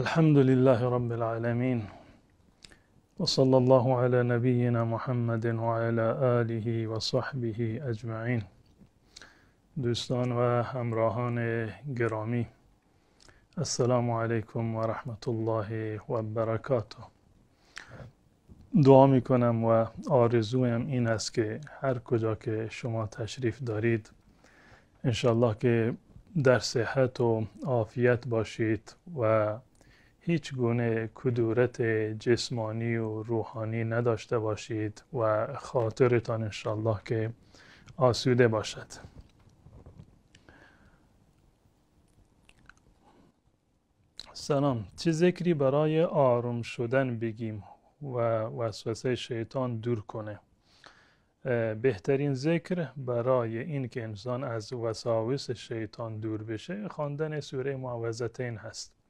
الحمد لله رب العالمين وصلى الله على نبينا محمد وعلى آله وصحبه اجمعین دوستان و همراهان گرامی السلام علیکم و رحمت الله و برکاته دعا می کنم و آرزویم این است که هر کجا که شما تشریف دارید انشالله که در صحت و عافیت باشید و هیچ گونه کدورت جسمانی و روحانی نداشته باشید و خاطرتان انشالله که آسوده باشد سلام چه ذکری برای آروم شدن بگیم و وسوسه شیطان دور کنه بهترین ذکر برای اینکه انسان از وساوس شیطان دور بشه خواندن سوره این هست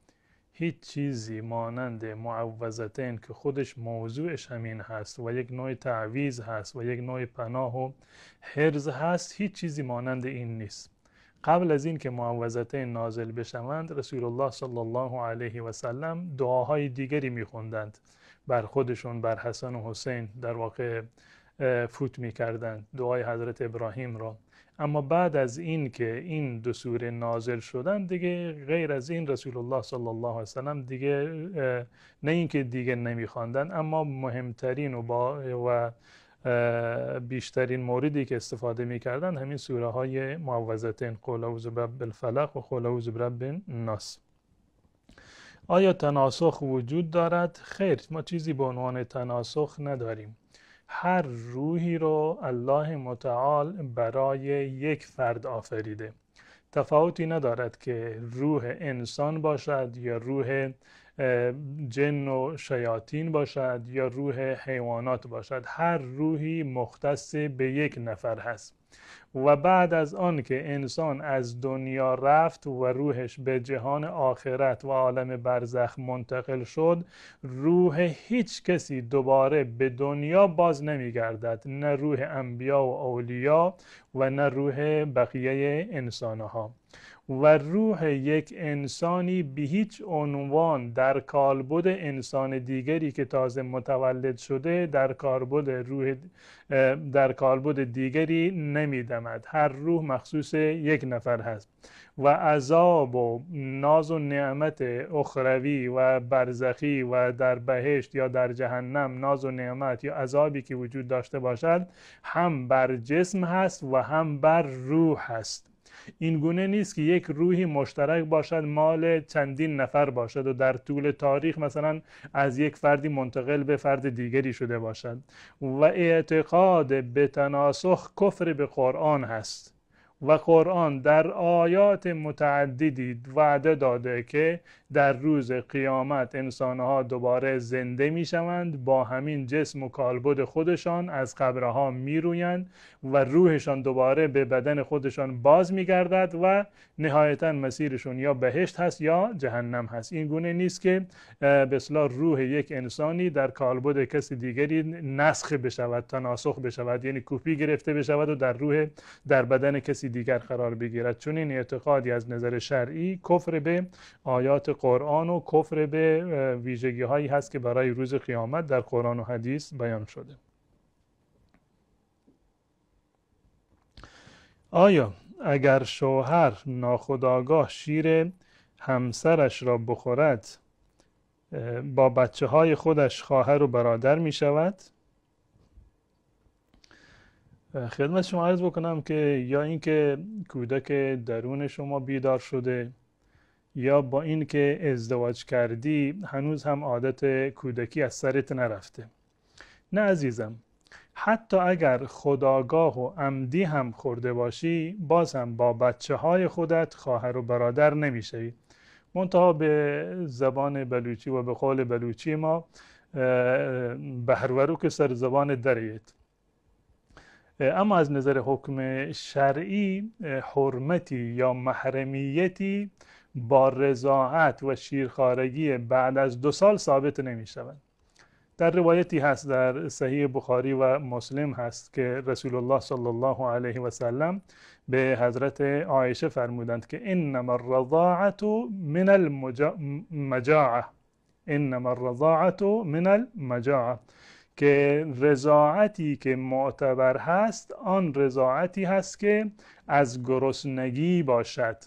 هیچ چیزی مانند معوضتین که خودش موضوعش همین هست و یک نوع تعویز هست و یک نوع پناه و حرز هست هیچ چیزی مانند این نیست قبل از این که معوضتین نازل بشوند رسول الله صلی الله علیه و سلم دعاهای دیگری میخوندند بر خودشون بر حسن و حسین در واقع فوت میکردند دعای حضرت ابراهیم را اما بعد از این که این دو سوره نازل شدن دیگه غیر از این رسول الله صلی الله علیه وسلم دیگه نه اینکه دیگه نمیخواندن اما مهمترین و با و بیشترین موردی که استفاده میکردن همین سوره های معوضتین قول اعوذ برب الفلق و قول اعوذ برب الناس آیا تناسخ وجود دارد؟ خیر ما چیزی به عنوان تناسخ نداریم هر روحی رو الله متعال برای یک فرد آفریده تفاوتی ندارد که روح انسان باشد یا روح جن و شیاطین باشد یا روح حیوانات باشد هر روحی مختص به یک نفر هست و بعد از آن که انسان از دنیا رفت و روحش به جهان آخرت و عالم برزخ منتقل شد روح هیچ کسی دوباره به دنیا باز نمیگردد نه روح انبیا و اولیا و نه روح بقیه انسانها و روح یک انسانی به هیچ عنوان در کالبد انسان دیگری که تازه متولد شده در کالبد روح در کالبد دیگری نمیدمد هر روح مخصوص یک نفر هست و عذاب و ناز و نعمت اخروی و برزخی و در بهشت یا در جهنم ناز و نعمت یا عذابی که وجود داشته باشد هم بر جسم هست و هم بر روح هست این گونه نیست که یک روحی مشترک باشد مال چندین نفر باشد و در طول تاریخ مثلا از یک فردی منتقل به فرد دیگری شده باشد و اعتقاد به تناسخ کفر به قرآن هست و قرآن در آیات متعددی وعده داده که در روز قیامت انسانها دوباره زنده می شوند با همین جسم و کالبد خودشان از قبرها می رویند و روحشان دوباره به بدن خودشان باز میگردد و نهایتا مسیرشون یا بهشت هست یا جهنم هست این گونه نیست که به روح یک انسانی در کالبد کسی دیگری نسخ بشود تناسخ بشود یعنی کپی گرفته بشود و در روح در بدن کسی دیگر قرار بگیرد چون این اعتقادی از نظر شرعی کفر به آیات قرآن و کفر به ویژگی هایی هست که برای روز قیامت در قرآن و حدیث بیان شده آیا اگر شوهر ناخداگاه شیر همسرش را بخورد با بچه های خودش خواهر و برادر می شود خدمت شما عرض بکنم که یا اینکه کودک درون شما بیدار شده یا با اینکه ازدواج کردی هنوز هم عادت کودکی از سرت نرفته نه عزیزم حتی اگر خداگاه و عمدی هم خورده باشی باز هم با بچه های خودت خواهر و برادر نمیشوی منتها به زبان بلوچی و به قول بلوچی ما بهرورو که سر زبان دریت اما از نظر حکم شرعی حرمتی یا محرمیتی با رضاعت و شیرخارگی بعد از دو سال ثابت نمی شود در روایتی هست در صحیح بخاری و مسلم هست که رسول الله صلی الله علیه و سلم به حضرت عایشه فرمودند که انما الرضاعه من المجاعه انما الرضاعه من المجاعه که رضاعتی که معتبر هست آن رضاعتی هست که از گرسنگی باشد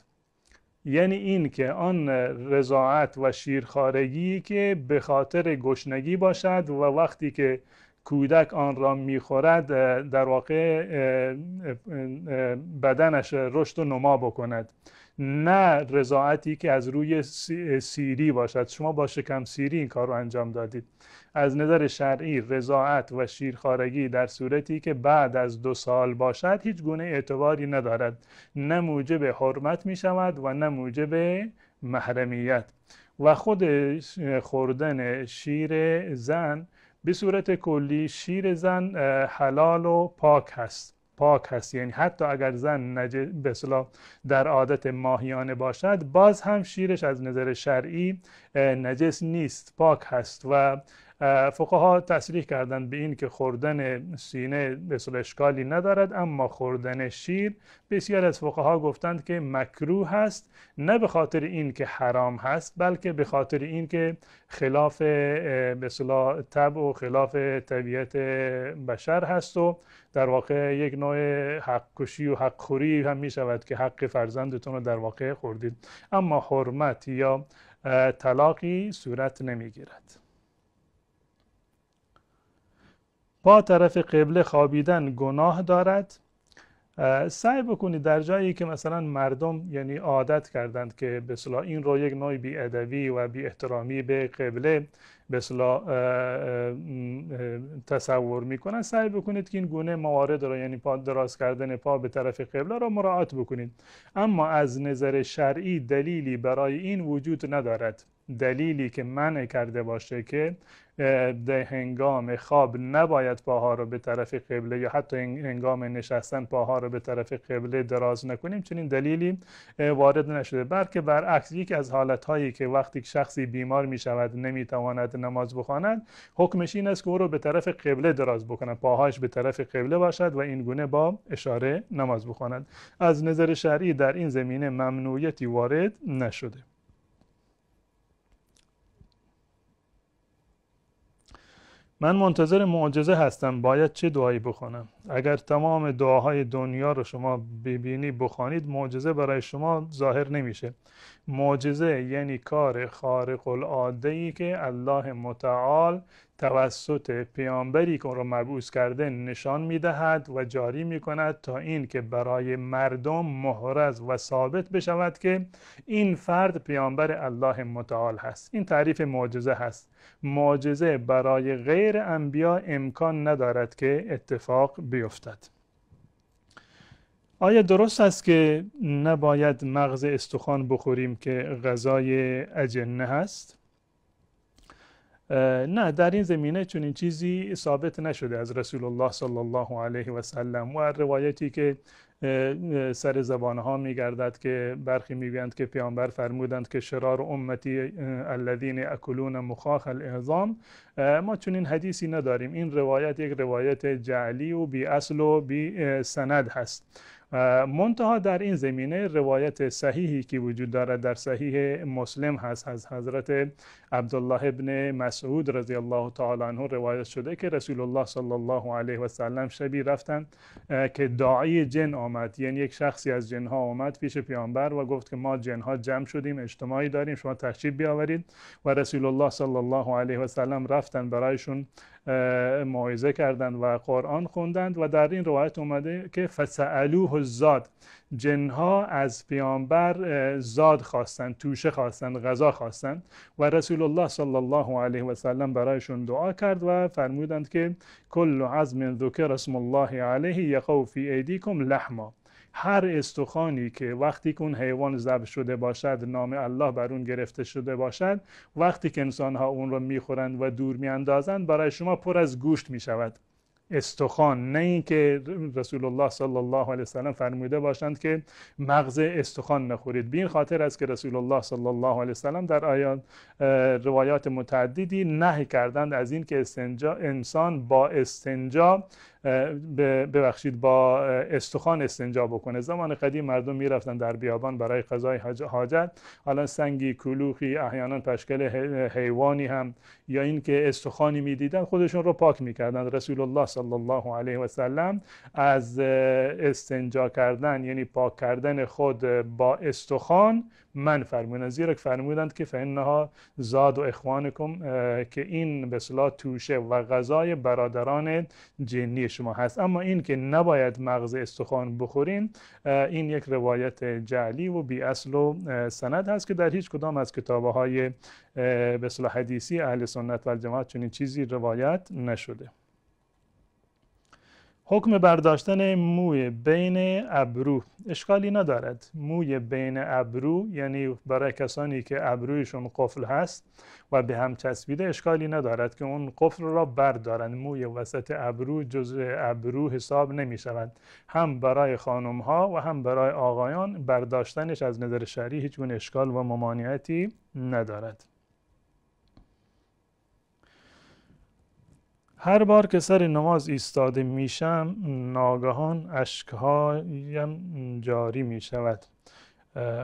یعنی این که آن رضاعت و شیرخارگی که به خاطر گشنگی باشد و وقتی که کودک آن را میخورد در واقع بدنش رشد و نما بکند نه رضاعتی که از روی سیری باشد شما با شکم سیری این کار رو انجام دادید از نظر شرعی رضاعت و شیرخارگی در صورتی که بعد از دو سال باشد هیچ گونه اعتباری ندارد نه موجب حرمت می شود و نه موجب محرمیت و خود خوردن شیر زن به صورت کلی شیر زن حلال و پاک هست پاک هست یعنی حتی اگر زن نج... در عادت ماهیانه باشد باز هم شیرش از نظر شرعی نجس نیست پاک هست و فقها تصریح کردند به این که خوردن سینه به اشکالی ندارد اما خوردن شیر بسیار از فقها گفتند که مکروه هست نه به خاطر این که حرام هست بلکه به خاطر این که خلاف به طب و خلاف طبیعت بشر هست و در واقع یک نوع حق کشی و حق خوری هم می شود که حق فرزندتون رو در واقع خوردید اما حرمت یا طلاقی صورت نمی گیرد با طرف قبله خوابیدن گناه دارد سعی بکنید در جایی که مثلا مردم یعنی عادت کردند که به این رو یک نوع بیادبی و بی احترامی به قبله به تصور میکنن سعی بکنید که این گونه موارد رو یعنی پا دراز کردن پا به طرف قبله رو مراعات بکنید اما از نظر شرعی دلیلی برای این وجود ندارد دلیلی که منع کرده باشه که در هنگام خواب نباید پاها رو به طرف قبله یا حتی هنگام نشستن پاها رو به طرف قبله دراز نکنیم چنین دلیلی وارد نشده بلکه برعکس یکی از حالتهایی که وقتی شخصی بیمار می شود تواند نماز بخواند حکمش این است که او رو به طرف قبله دراز بکنند پاهاش به طرف قبله باشد و این گونه با اشاره نماز بخواند از نظر شرعی در این زمینه ممنوعیتی وارد نشده من منتظر معجزه هستم باید چه دعایی بخونم؟ اگر تمام دعاهای دنیا رو شما ببینی بخوانید معجزه برای شما ظاهر نمیشه معجزه یعنی کار خارق العاده ای که الله متعال توسط پیامبری که را مبعوث کرده نشان دهد و جاری می کند تا این که برای مردم محرز و ثابت بشود که این فرد پیامبر الله متعال هست این تعریف معجزه هست معجزه برای غیر انبیا امکان ندارد که اتفاق بیفتد آیا درست است که نباید مغز استخوان بخوریم که غذای اجنه هست؟ نه در این زمینه این چیزی ثابت نشده از رسول الله صلی الله علیه و سلم و روایتی که سر زبان ها میگردد که برخی میگویند که پیامبر فرمودند که شرار امتی الذین اکلون مخاخ الاعظام ما این حدیثی نداریم این روایت یک روایت جعلی و بی اصل و بی سند هست منتها در این زمینه روایت صحیحی که وجود دارد در صحیح مسلم هست از حضرت عبدالله ابن مسعود رضی الله تعالی عنه روایت شده که رسول الله صلی الله علیه و سلم شبی رفتن که داعی جن آمد یعنی یک شخصی از جنها آمد پیش پیامبر و گفت که ما جنها جمع شدیم اجتماعی داریم شما تشریف بیاورید و رسول الله صلی الله علیه و سلم رفتن برایشون معایزه کردند و قرآن خوندند و در این روایت اومده که فسعلوه الزاد جنها از پیامبر زاد خواستند توشه خواستند غذا خواستند و رسول الله صلی الله علیه و سلم برایشون دعا کرد و فرمودند که کل عزم ذکر اسم الله علیه یقو فی ایدیکم لحما هر استخانی که وقتی که اون حیوان ذبح شده باشد نام الله بر اون گرفته شده باشد وقتی که انسان ها اون رو میخورند و دور میاندازند برای شما پر از گوشت می شود استخوان نه اینکه رسول الله صلی الله علیه وسلم فرموده باشند که مغز استخوان نخورید بین خاطر است که رسول الله صلی الله علیه وسلم در آیات روایات متعددی نهی کردند از اینکه استنجا انسان با استنجا ببخشید با استخوان استنجا بکنه زمان قدیم مردم میرفتن در بیابان برای قضای حاجت حالا سنگی کلوخی احیانا پشکل حیوانی هم یا اینکه استخوانی میدیدن خودشون رو پاک میکردن رسول الله صلی الله علیه و سلم از استنجا کردن یعنی پاک کردن خود با استخوان من فرمودن زیرا فرمودند که فهنها زاد و اخوانکم که این به توشه و غذای برادران جنی شما هست اما این که نباید مغز استخوان بخورین این یک روایت جعلی و بی اصل و سند هست که در هیچ کدام از کتابه های به حدیثی اهل سنت و الجماعت چنین چیزی روایت نشده حکم برداشتن موی بین ابرو اشکالی ندارد موی بین ابرو یعنی برای کسانی که ابرویشون قفل هست و به هم چسبیده اشکالی ندارد که اون قفل را بردارند موی وسط ابرو جزء ابرو حساب نمی شود هم برای خانم ها و هم برای آقایان برداشتنش از نظر شرعی هیچ گونه اشکال و ممانعتی ندارد هر بار که سر نماز ایستاده میشم ناگهان اشکهایم جاری می شود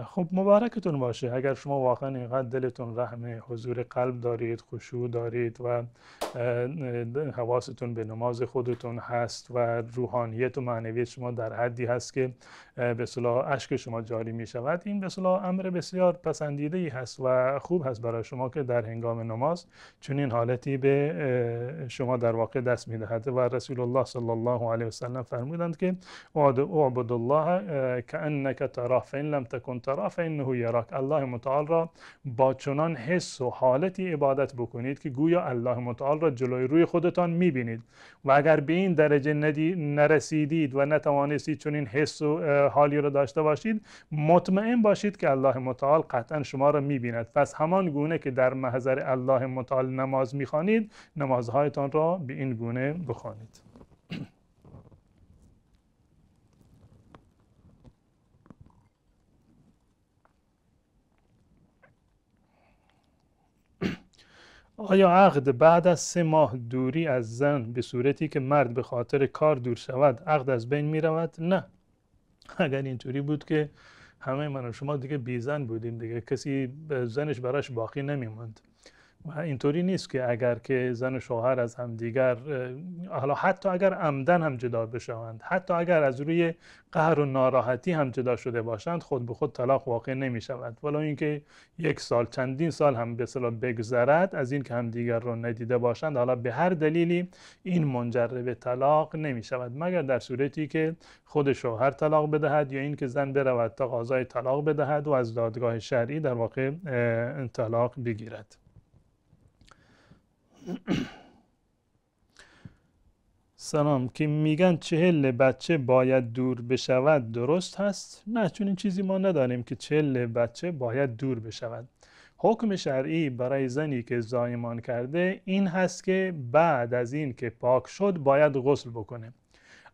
خب مبارکتون باشه اگر شما واقعا اینقدر دلتون رحم حضور قلب دارید خشوع دارید و حواستون به نماز خودتون هست و روحانیت و معنویت شما در حدی هست که به صلاح اشک شما جاری می شود این به صلاح امر بسیار پسندیده ای هست و خوب هست برای شما که در هنگام نماز چون این حالتی به شما در واقع دست می دهد و رسول الله صلی الله علیه وسلم فرمودند که اعبد الله که انک تراه فین لم کنت را فانه یراک الله متعال را با چنان حس و حالتی عبادت بکنید که گویا الله متعال را جلوی روی خودتان میبینید و اگر به این درجه نرسیدید و نتوانستید چنین حس و حالی را داشته باشید مطمئن باشید که الله متعال قطعا شما را میبیند پس همان گونه که در محضر الله متعال نماز میخوانید نمازهایتان را به این گونه بخوانید آیا عقد بعد از سه ماه دوری از زن به صورتی که مرد به خاطر کار دور شود عقد از بین می رود؟ نه اگر اینطوری بود که همه من و شما دیگه بیزن بودیم دیگه کسی زنش براش باقی نمی ماند. اینطوری نیست که اگر که زن و شوهر از همدیگر حالا حتی اگر عمدن هم جدا بشوند حتی اگر از روی قهر و ناراحتی هم جدا شده باشند خود به خود طلاق واقع نمی شود ولو اینکه یک سال چندین سال هم به صلاح بگذرد از این که همدیگر رو ندیده باشند حالا به هر دلیلی این منجر به طلاق نمی شود مگر در صورتی که خود شوهر طلاق بدهد یا اینکه زن برود تقاضای طلاق بدهد و از دادگاه شرعی در واقع طلاق بگیرد سلام که میگن چهل بچه باید دور بشود درست هست؟ نه چون این چیزی ما نداریم که چهل بچه باید دور بشود حکم شرعی برای زنی که زایمان کرده این هست که بعد از این که پاک شد باید غسل بکنه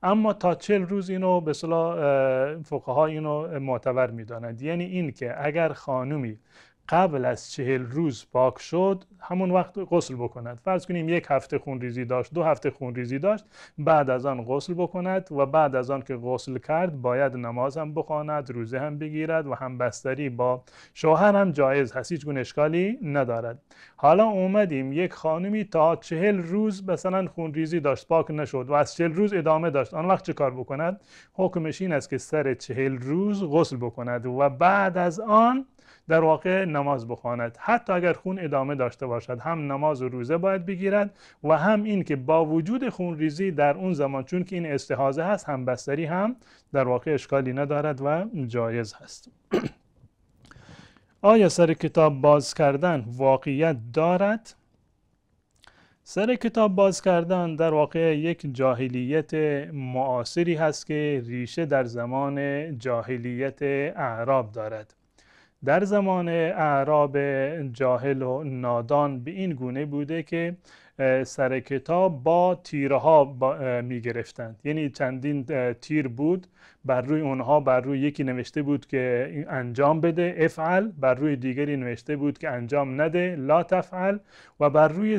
اما تا چل روز اینو به صلاح ها اینو معتبر میدانند یعنی این که اگر خانومی قبل از چهل روز پاک شد همون وقت غسل بکند فرض کنیم یک هفته ریزی داشت دو هفته ریزی داشت بعد از آن غسل بکند و بعد از آن که غسل کرد باید نماز هم بخواند روزه هم بگیرد و هم بستری با شوهر هم جایز هست هیچ گونه اشکالی ندارد حالا اومدیم یک خانمی تا چهل روز مثلا خونریزی داشت پاک نشد و از چهل روز ادامه داشت آن وقت چه کار بکند حکمش این است که سر چهل روز غسل بکند و بعد از آن در واقع نماز بخواند حتی اگر خون ادامه داشته باشد هم نماز و روزه باید بگیرد و هم این که با وجود خون ریزی در اون زمان چون که این استحاضه هست هم بستری هم در واقع اشکالی ندارد و جایز هست آیا سر کتاب باز کردن واقعیت دارد؟ سر کتاب باز کردن در واقع یک جاهلیت معاصری هست که ریشه در زمان جاهلیت اعراب دارد در زمان اعراب جاهل و نادان به این گونه بوده که سر کتاب با تیرها می گرفتند یعنی چندین تیر بود بر روی اونها بر روی یکی نوشته بود که انجام بده افعل بر روی دیگری نوشته بود که انجام نده لا تفعل و بر روی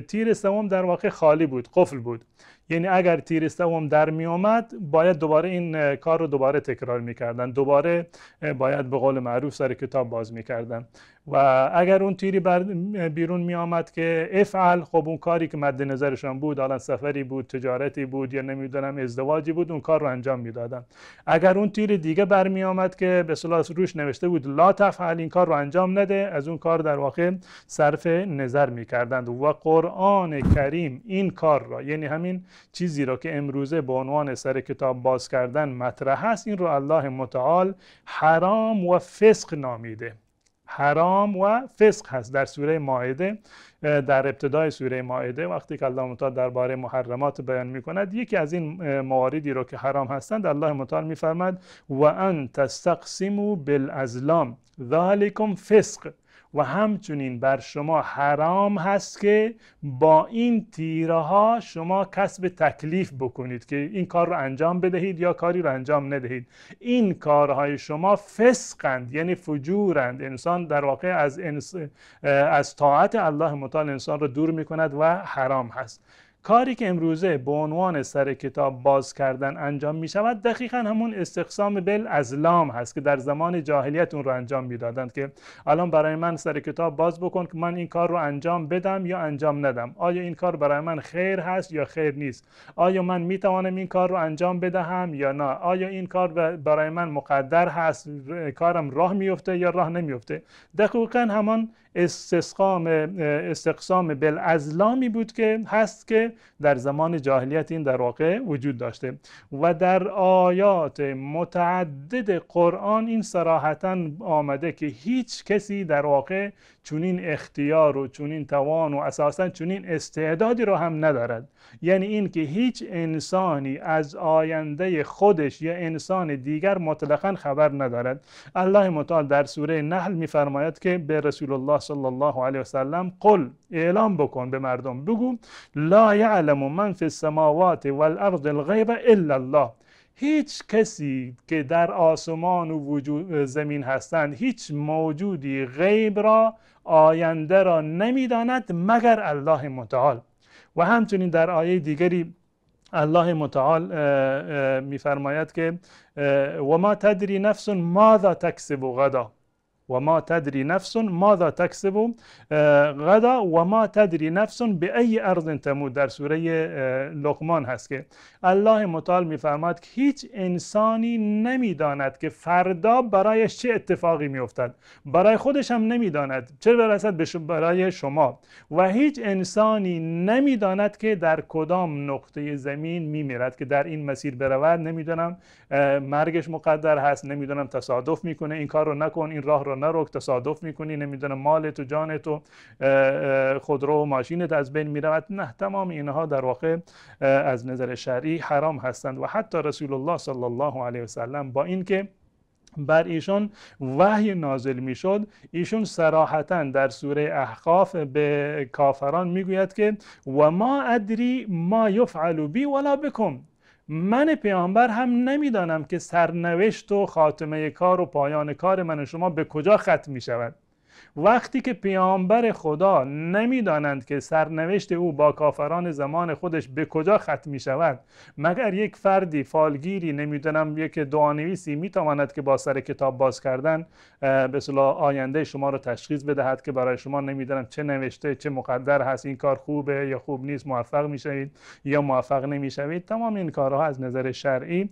تیر سوم در واقع خالی بود قفل بود یعنی اگر تیر سوم در می آمد باید دوباره این کار رو دوباره تکرار میکردن دوباره باید به قول معروف سر کتاب باز میکردن و اگر اون تیری بر بیرون می آمد که افعل خب اون کاری که مد نظرشان بود حالا سفری بود تجارتی بود یا نمیدونم ازدواجی بود اون کار رو انجام میدادن اگر اون تیر دیگه بر می آمد که به صلاح روش نوشته بود لا تفعل این کار رو انجام نده از اون کار در واقع صرف نظر میکردند و قرآن کریم این کار را یعنی همین چیزی را که امروزه به عنوان سر کتاب باز کردن مطرح هست این رو الله متعال حرام و فسق نامیده حرام و فسق هست در سوره مائده. در ابتدای سوره مائده وقتی که الله متعال درباره محرمات بیان می کند یکی از این مواردی رو که حرام هستند الله متعال فرمد و ان تستقسموا بالازلام ذالکم فسق و همچنین بر شما حرام هست که با این تیره ها شما کسب تکلیف بکنید که این کار رو انجام بدهید یا کاری رو انجام ندهید این کارهای شما فسقند یعنی فجورند انسان در واقع از, انس... از طاعت الله متعال انسان رو دور میکند و حرام هست کاری که امروزه به عنوان سر کتاب باز کردن انجام می شود دقیقا همون استقسام بل از لام هست که در زمان جاهلیت اون رو انجام میدادند که الان برای من سر کتاب باز بکن که من این کار رو انجام بدم یا انجام ندم آیا این کار برای من خیر هست یا خیر نیست آیا من می توانم این کار رو انجام بدهم یا نه آیا این کار برای من مقدر هست کارم راه میفته یا راه نمیفته دقیقا همان استسقام استقسام بالازلامی بود که هست که در زمان جاهلیت این در واقع وجود داشته و در آیات متعدد قرآن این سراحتا آمده که هیچ کسی در واقع چونین اختیار و چونین توان و اساسا چونین استعدادی رو هم ندارد یعنی که هیچ انسانی از آینده خودش یا انسان دیگر مطلقا خبر ندارد الله متعال در سوره نحل میفرماید که به رسول الله الله صلی الله علیه وسلم قل اعلام بکن به مردم بگو لا یعلم من فی السماوات والارض الغیب الا الله هیچ کسی که در آسمان و وجود زمین هستند هیچ موجودی غیب را آینده را نمیداند مگر الله متعال و همچنین در آیه دیگری الله متعال میفرماید که و ما تدری نفس ماذا تکسب غدا ما تدری نفس ماذا تکسب غدا و ما تدری نفس به ای ارض تمود در سوره لقمان هست که الله متعال میفرماد که هیچ انسانی نمیداند که فردا برایش چه اتفاقی میافتد برای خودش هم نمیداند چه برسد برای شما و هیچ انسانی نمیداند که در کدام نقطه زمین میمیرد که در این مسیر برود نمیدانم مرگش مقدر هست نمیدانم تصادف میکنه این کار رو نکن این راه رو رو تصادف میکنی نمیدونه مال تو جان تو خودرو و ماشینت از بین میرود نه تمام اینها در واقع از نظر شرعی حرام هستند و حتی رسول الله صلی الله علیه وسلم با اینکه بر ایشون وحی نازل میشد ایشون صراحتا در سوره احقاف به کافران میگوید که و ما ادری ما یفعل بی ولا بکم من پیامبر هم نمیدانم که سرنوشت و خاتمه کار و پایان کار من و شما به کجا ختم می شود وقتی که پیامبر خدا نمیدانند که سرنوشت او با کافران زمان خودش به کجا ختم می شود مگر یک فردی فالگیری نمیدانم یک دعانویسی میتواند که با سر کتاب باز کردن به آینده شما رو تشخیص بدهد که برای شما نمیدانم چه نوشته چه مقدر هست این کار خوبه یا خوب نیست موفق میشوید یا موفق نمیشوید تمام این کارها از نظر شرعی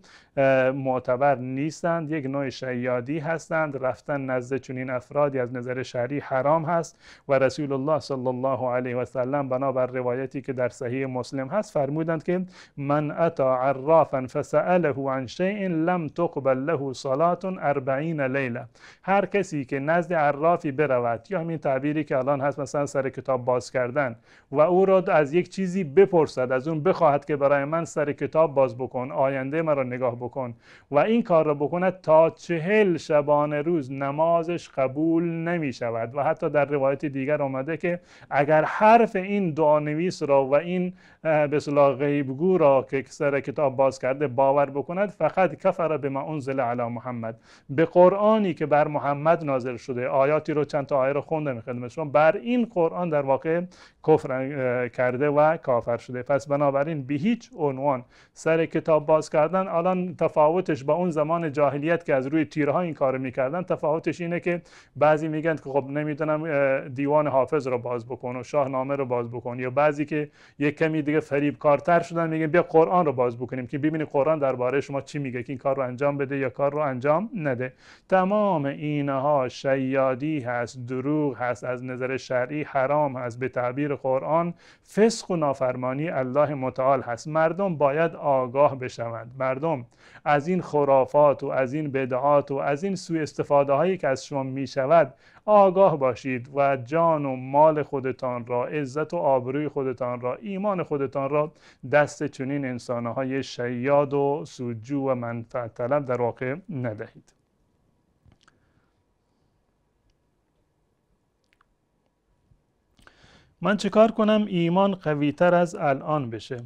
معتبر نیستند یک نوع شیادی هستند رفتن نزد چنین افرادی از نظر شرعی حرام هست و رسول الله صلی الله علیه و سلم بنابر روایتی که در صحیح مسلم هست فرمودند که من اتا عرافا فسأله عن شیء لم تقبل له صلات 40 لیله هر کسی که نزد عرافی برود یا همین تعبیری که الان هست مثلا سر کتاب باز کردن و او را از یک چیزی بپرسد از اون بخواهد که برای من سر کتاب باز بکن آینده مرا نگاه بکن و این کار را بکند تا چهل شبانه روز نمازش قبول نمی شود و حتی در روایت دیگر آمده که اگر حرف این نویس را و این به صلاح غیبگو را که سر کتاب باز کرده باور بکند فقط کفر به ما انزل علی محمد به قرآنی که بر محمد نازل شده آیاتی رو چند تا آیه رو خوندم خدمت بر این قرآن در واقع کفر کرده و کافر شده پس بنابراین به هیچ عنوان سر کتاب باز کردن الان تفاوتش با اون زمان جاهلیت که از روی تیرها این کار میکردن تفاوتش اینه که بعضی میگن که خب نمیتونم دیوان حافظ رو باز بکن و شاهنامه رو باز بکن یا بعضی که یک کمی دیگه فریب کارتر شدن میگن بیا قرآن رو باز بکنیم که ببینی قرآن درباره شما چی میگه که این کار رو انجام بده یا کار رو انجام نده تمام اینها شیادی هست دروغ هست از نظر شرعی حرام هست به تعبیر قرآن فسق و نافرمانی الله متعال هست مردم باید آگاه بشوند مردم از این خرافات و از این بدعات و از این سوء استفاده هایی که از شما می شود آگاه باشید و جان و مال خودتان را عزت و آبروی خودتان را ایمان خودتان را دست چنین انسانهای شیاد و سودجو و منفعت طلب در واقع ندهید من چکار کنم ایمان قویتر از الان بشه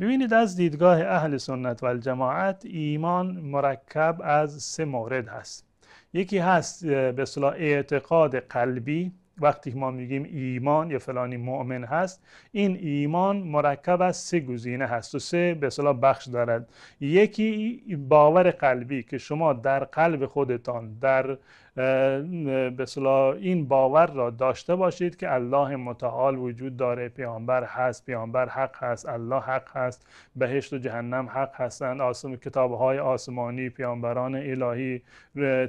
ببینید از دیدگاه اهل سنت و جماعت ایمان مرکب از سه مورد هست یکی هست به صلاح اعتقاد قلبی وقتی ما میگیم ایمان یا فلانی مؤمن هست این ایمان مرکب از سه گزینه هست و سه به صلاح بخش دارد یکی باور قلبی که شما در قلب خودتان در به این باور را داشته باشید که الله متعال وجود داره پیامبر هست پیامبر حق هست الله حق هست بهشت و جهنم حق هستند آسم کتاب های آسمانی پیامبران الهی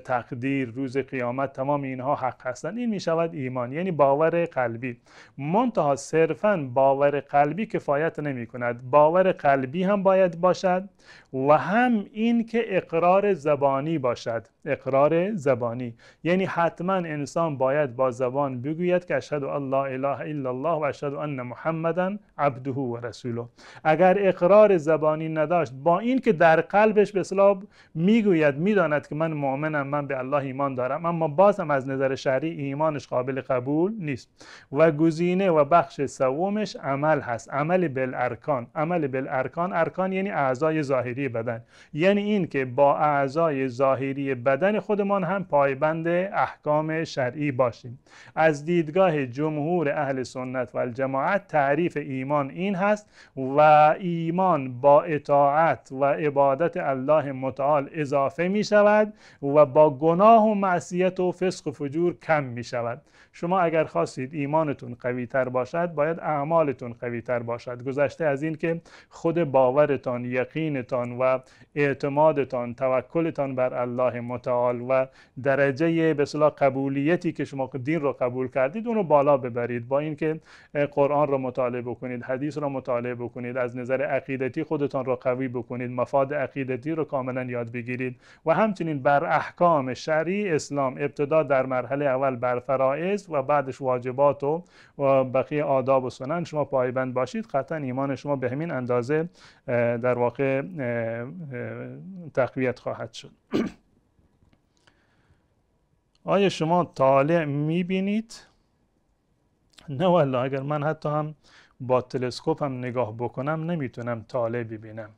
تقدیر روز قیامت تمام اینها حق هستند این می شود ایمان یعنی باور قلبی منتها صرفا باور قلبی کفایت نمی کند باور قلبی هم باید باشد و هم این که اقرار زبانی باشد اقرار زبانی یعنی حتما انسان باید با زبان بگوید که اشهد الله اله الا الله و اشهد ان محمدا عبده و رسوله اگر اقرار زبانی نداشت با این که در قلبش به اصطلاح میگوید میداند که من مؤمنم من به الله ایمان دارم اما بازم از نظر شرعی ایمانش قابل قبول نیست و گزینه و بخش سومش عمل هست عمل بالارکان عمل بالارکان ارکان یعنی اعضای ظاهری بدن یعنی این که با اعضای ظاهری بدن خودمان هم پای پایبند احکام شرعی باشیم از دیدگاه جمهور اهل سنت و الجماعت تعریف ایمان این هست و ایمان با اطاعت و عبادت الله متعال اضافه می شود و با گناه و معصیت و فسق و فجور کم می شود شما اگر خواستید ایمانتون قوی تر باشد باید اعمالتون قوی تر باشد گذشته از این که خود باورتان یقینتان و اعتمادتان توکلتان بر الله متعال و درجه درجه به قبولیتی که شما دین رو قبول کردید اون رو بالا ببرید با اینکه قرآن رو مطالعه بکنید حدیث رو مطالعه بکنید از نظر عقیدتی خودتان رو قوی بکنید مفاد عقیدتی رو کاملا یاد بگیرید و همچنین بر احکام شرعی اسلام ابتدا در مرحله اول بر فرائض و بعدش واجبات و بقیه آداب و سنن شما پایبند باشید قطعا ایمان شما به همین اندازه در واقع تقویت خواهد شد آیا شما طالع میبینید؟ نه والله اگر من حتی هم با تلسکوپ هم نگاه بکنم نمیتونم طالع ببینم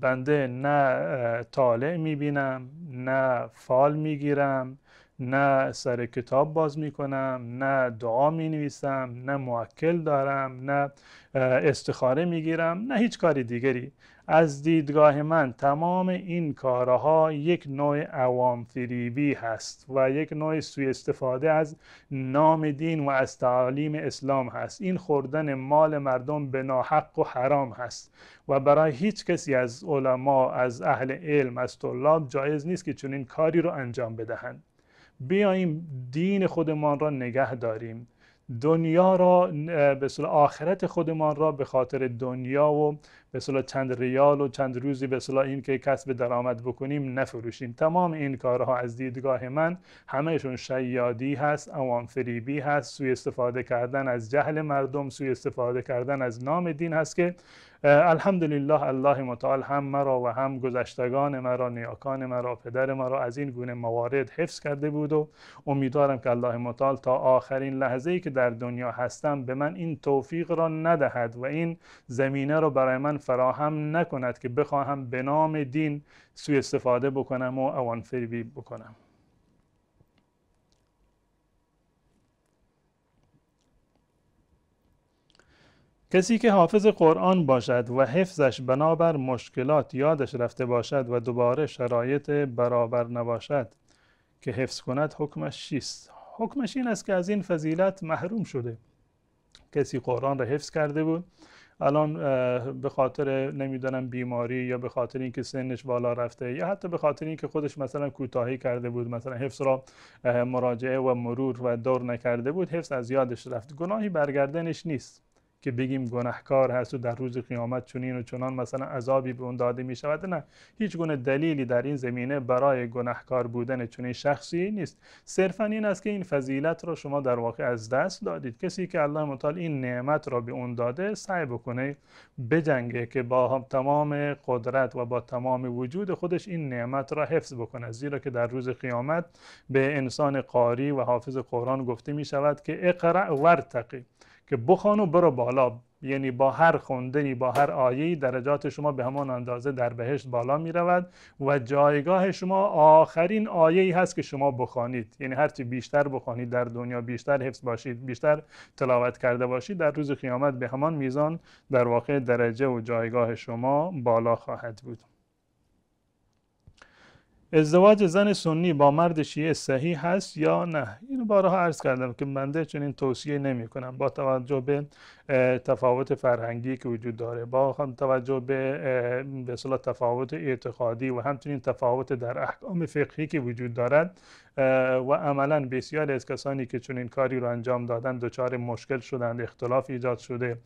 بنده نه طالع میبینم نه فال میگیرم نه سر کتاب باز میکنم نه دعا می نه موکل دارم نه استخاره میگیرم نه هیچ کاری دیگری از دیدگاه من تمام این کارها یک نوع عوام فریبی هست و یک نوع سوء استفاده از نام دین و از تعالیم اسلام هست این خوردن مال مردم به ناحق و حرام هست و برای هیچ کسی از علما از اهل علم از طلاب جایز نیست که چنین کاری رو انجام بدهند بیاییم دین خودمان را نگه داریم دنیا را به صلاح آخرت خودمان را به خاطر دنیا و به صلاح چند ریال و چند روزی به صلاح این که کسب درآمد بکنیم نفروشیم تمام این کارها از دیدگاه من همهشون شیادی هست اوان فریبی هست سوی استفاده کردن از جهل مردم سوی استفاده کردن از نام دین هست که الحمدلله الله متعال هم مرا و هم گذشتگان مرا نیاکان مرا پدر مرا از این گونه موارد حفظ کرده بود و امیدوارم که الله متعال تا آخرین لحظه ای که در دنیا هستم به من این توفیق را ندهد و این زمینه را برای من فراهم نکند که بخواهم به نام دین سوء استفاده بکنم و فریبی بکنم کسی که حافظ قرآن باشد و حفظش بنابر مشکلات یادش رفته باشد و دوباره شرایط برابر نباشد که حفظ کند حکمش چیست حکمش این است که از این فضیلت محروم شده کسی قرآن را حفظ کرده بود الان به خاطر نمیدانم بیماری یا به خاطر اینکه سنش بالا رفته یا حتی به خاطر اینکه خودش مثلا کوتاهی کرده بود مثلا حفظ را مراجعه و مرور و دور نکرده بود حفظ از یادش رفت گناهی برگردنش نیست که بگیم گناهکار هست و در روز قیامت چنین و چنان مثلا عذابی به اون داده می شود نه هیچ گونه دلیلی در این زمینه برای گناهکار بودن چنین شخصی نیست صرفا این است که این فضیلت را شما در واقع از دست دادید کسی که الله متعال این نعمت را به اون داده سعی بکنه بجنگه که با تمام قدرت و با تمام وجود خودش این نعمت را حفظ بکنه زیرا که در روز قیامت به انسان قاری و حافظ قرآن گفته می شود که اقرأ ورتقی که بخوان و برو بالا یعنی با هر خوندنی با هر آیه درجات شما به همان اندازه در بهشت بالا می رود و جایگاه شما آخرین آیه ای هست که شما بخوانید یعنی هرچی بیشتر بخوانید در دنیا بیشتر حفظ باشید بیشتر تلاوت کرده باشید در روز قیامت به همان میزان در واقع درجه و جایگاه شما بالا خواهد بود ازدواج زن سنی با مرد شیعه صحیح هست یا نه اینو بارها عرض کردم که بنده چنین توصیه نمی کنم با توجه به تفاوت فرهنگی که وجود داره با توجه به به تفاوت اعتقادی و همچنین تفاوت در احکام فقهی که وجود دارد و عملا بسیاری از کسانی که چنین کاری رو انجام دادن دچار مشکل شدند، اختلاف ایجاد شده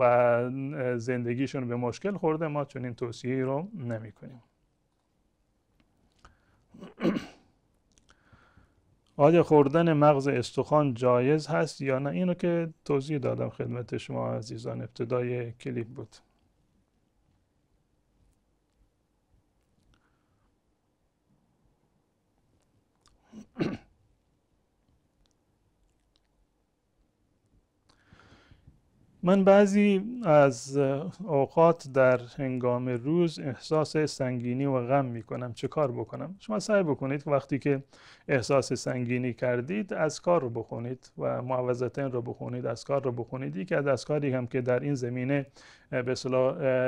و زندگیشون به مشکل خورده ما چنین توصیه رو نمی کنیم آیا خوردن مغز استخوان جایز هست یا نه اینو که توضیح دادم خدمت شما عزیزان ابتدای کلیپ بود من بعضی از اوقات در هنگام روز احساس سنگینی و غم می کنم چه کار بکنم شما سعی بکنید وقتی که احساس سنگینی کردید از کار رو بخونید و معوضتین رو بخونید از کار رو بخونید یکی از کاری هم که در این زمینه به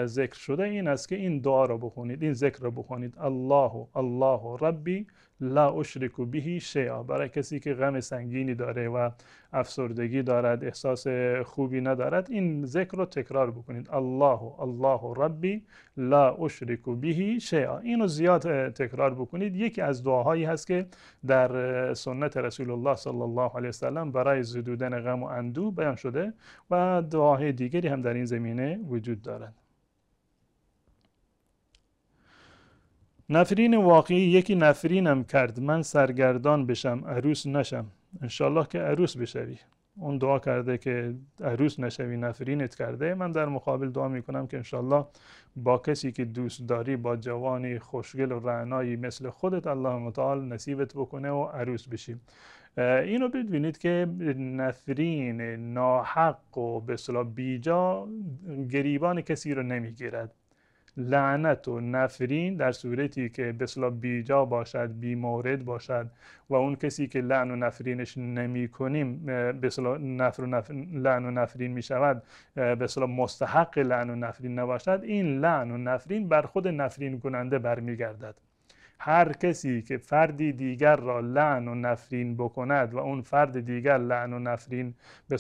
ذکر شده این است که این دعا رو بخونید این ذکر رو بخونید الله الله ربی لا اشرکو بهی برای کسی که غم سنگینی داره و افسردگی دارد احساس خوبی ندارد این ذکر رو تکرار بکنید الله الله ربی لا اشرکو بهی شیئا اینو زیاد تکرار بکنید یکی از دعاهایی هست که در سنت رسول الله صلی الله علیه وسلم برای زدودن غم و اندو بیان شده و دعاهای دیگری هم در این زمینه وجود دارد نفرین واقعی یکی نفرینم کرد من سرگردان بشم عروس نشم انشالله که عروس بشوی اون دعا کرده که عروس نشوی نفرینت کرده من در مقابل دعا میکنم که انشالله با کسی که دوست داری با جوانی خوشگل و رعنایی مثل خودت الله متعال نصیبت بکنه و عروس بشی اینو ببینید که نفرین ناحق و به بیجا گریبان کسی رو نمیگیرد لعنت و نفرین در صورتی که بسلا بیجا باشد بی مورد باشد و اون کسی که لعن و نفرینش نمی کنیم بسلا نفر و لعن و نفرین می شود بسلا مستحق لعن و نفرین نباشد این لعن و نفرین بر خود نفرین کننده برمیگردد هر کسی که فردی دیگر را لعن و نفرین بکند و اون فرد دیگر لعن و نفرین به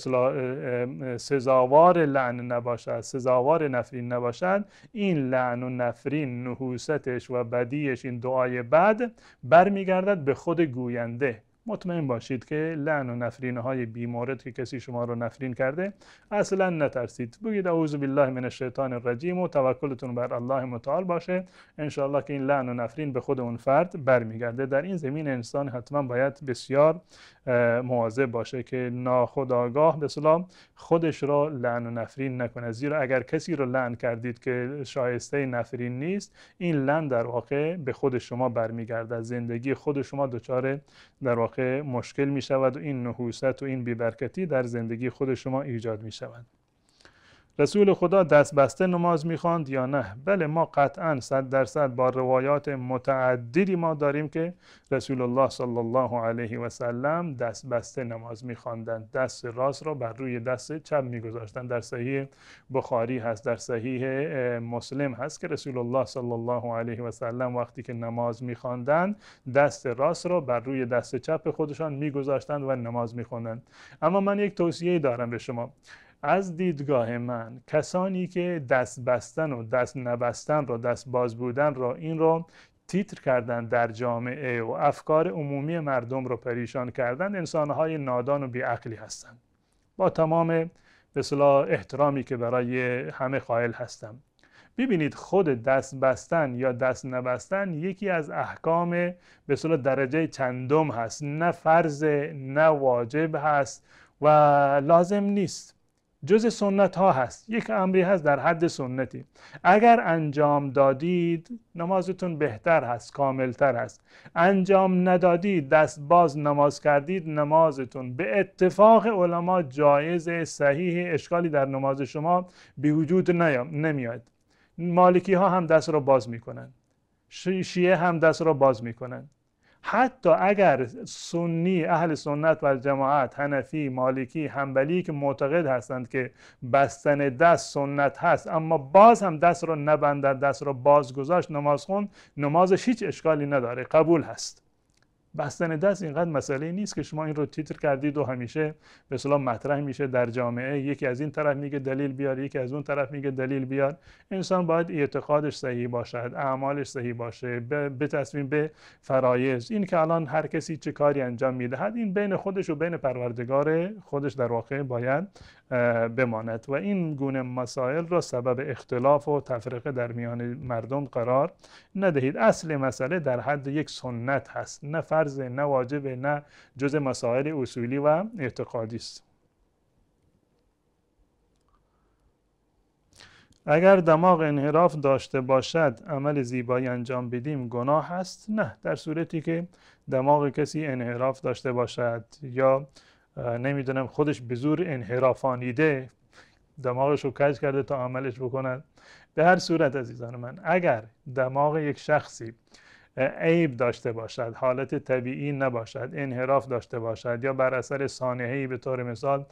سزاوار لعن نباشد سزاوار نفرین نباشد این لعن و نفرین نحوستش و بدیش این دعای بد برمیگردد به خود گوینده مطمئن باشید که لعن و نفرین های بیمارد که کسی شما رو نفرین کرده اصلا نترسید بگید اعوذ بالله من الشیطان الرجیم و توکلتون بر الله متعال باشه انشاءالله که این لعن و نفرین به خود اون فرد برمیگرده در این زمین انسان حتما باید بسیار مواظب باشه که ناخداگاه به سلام خودش را لعن و نفرین نکنه زیرا اگر کسی رو لعن کردید که شایسته نفرین نیست این لعن در واقع به خود شما برمیگردد زندگی خود شما دچار در واقع مشکل می شود و این نحوست و این بیبرکتی در زندگی خود شما ایجاد می شود رسول خدا دست بسته نماز میخواند یا نه بله ما قطعا صد درصد با روایات متعددی ما داریم که رسول الله صلی الله علیه و سلم دست بسته نماز میخواندند دست راست را بر روی دست چپ میگذاشتند در صحیح بخاری هست در صحیح مسلم هست که رسول الله صلی الله علیه و سلم وقتی که نماز میخواندند دست راست را بر روی دست چپ خودشان میگذاشتند و نماز میخواندند اما من یک توصیه دارم به شما از دیدگاه من کسانی که دست بستن و دست نبستن را دست باز بودن را این رو تیتر کردن در جامعه و افکار عمومی مردم را پریشان کردن انسانهای نادان و بیعقلی هستند با تمام به احترامی که برای همه قائل هستم ببینید خود دست بستن یا دست نبستن یکی از احکام به درجه چندم هست نه فرض نه واجب هست و لازم نیست جز سنت ها هست یک امری هست در حد سنتی اگر انجام دادید نمازتون بهتر هست کاملتر هست انجام ندادید دست باز نماز کردید نمازتون به اتفاق علما جایز صحیح اشکالی در نماز شما به وجود نمیاد مالکی ها هم دست رو باز میکنن شیعه هم دست رو باز میکنن حتی اگر سنی اهل سنت و جماعت هنفی مالکی همبلی که معتقد هستند که بستن دست سنت هست اما باز هم دست رو نبندد دست رو باز گذاشت نماز خون نمازش هیچ اشکالی نداره قبول هست بستن دست اینقدر مسئله نیست که شما این رو تیتر کردید و همیشه به اصطلاح مطرح میشه در جامعه یکی از این طرف میگه دلیل بیار یکی از اون طرف میگه دلیل بیار انسان باید اعتقادش صحیح باشد اعمالش صحیح باشه به تصمیم به فرایز این که الان هر کسی چه کاری انجام میدهد این بین خودش و بین پروردگار خودش در واقع باید بماند و این گونه مسائل را سبب اختلاف و تفرقه در میان مردم قرار ندهید اصل مسئله در حد یک سنت هست نه فرض نه واجب نه جز مسائل اصولی و اعتقادی است اگر دماغ انحراف داشته باشد عمل زیبایی انجام بدیم گناه هست نه در صورتی که دماغ کسی انحراف داشته باشد یا نمیدونم خودش به زور انحرافانیده دماغش رو کج کرده تا عملش بکنه به هر صورت عزیزان من اگر دماغ یک شخصی عیب داشته باشد حالت طبیعی نباشد انحراف داشته باشد یا بر اثر سانحه‌ای به طور مثال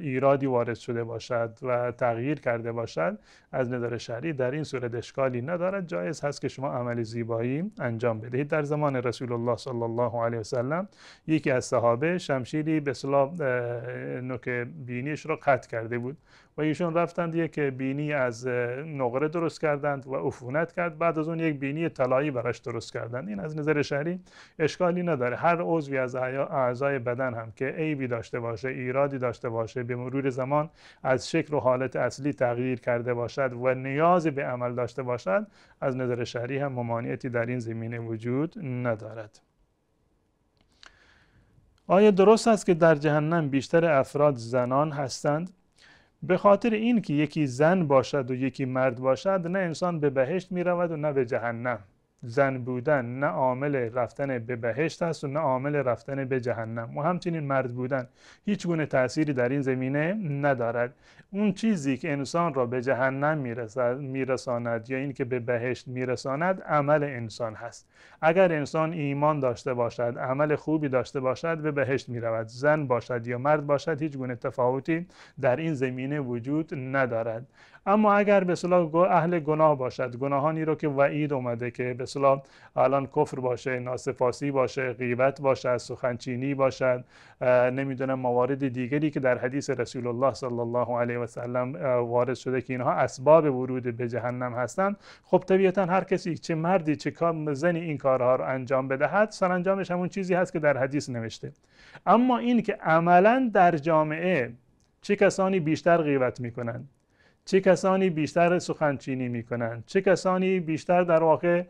ایرادی وارد شده باشد و تغییر کرده باشد از نظر شرعی در این صورت اشکالی ندارد جایز هست که شما عمل زیبایی انجام بدهید در زمان رسول الله صلی الله علیه وسلم یکی از صحابه شمشیری به نوک بینیش را قطع کرده بود و ایشون رفتند یک بینی از نقره درست کردند و عفونت کرد بعد از اون یک بینی طلایی براش درست کردند این از نظر شهری اشکالی نداره هر عضوی از اعضای بدن هم که عیبی داشته باشه ایرادی داشته باشه به مرور زمان از شکل و حالت اصلی تغییر کرده باشد و نیازی به عمل داشته باشد از نظر شهری هم ممانعتی در این زمینه وجود ندارد آیا درست است که در جهنم بیشتر افراد زنان هستند به خاطر این که یکی زن باشد و یکی مرد باشد نه انسان به بهشت می رود و نه به جهنم زن بودن نه عامل رفتن به بهشت است و نه عامل رفتن به جهنم و همچنین مرد بودن هیچ گونه تأثیری در این زمینه ندارد اون چیزی که انسان را به جهنم میرساند یا اینکه به بهشت میرساند عمل انسان هست اگر انسان ایمان داشته باشد عمل خوبی داشته باشد به بهشت میرود زن باشد یا مرد باشد هیچ گونه تفاوتی در این زمینه وجود ندارد اما اگر به صلاح اهل گناه باشد گناهانی رو که وعید اومده که به صلاح الان کفر باشه ناسپاسی باشه غیبت باشه سخنچینی باشد نمیدونم موارد دیگری که در حدیث رسول الله صلی الله علیه و سلم وارد شده که اینها اسباب ورود به جهنم هستند خب طبیعتا هر کسی چه مردی چه کام زنی این کارها رو انجام بدهد سرانجامش همون چیزی هست که در حدیث نوشته اما این که عملا در جامعه چه کسانی بیشتر غیبت میکنند چه کسانی بیشتر سخنچینی می کنند چه کسانی بیشتر در واقع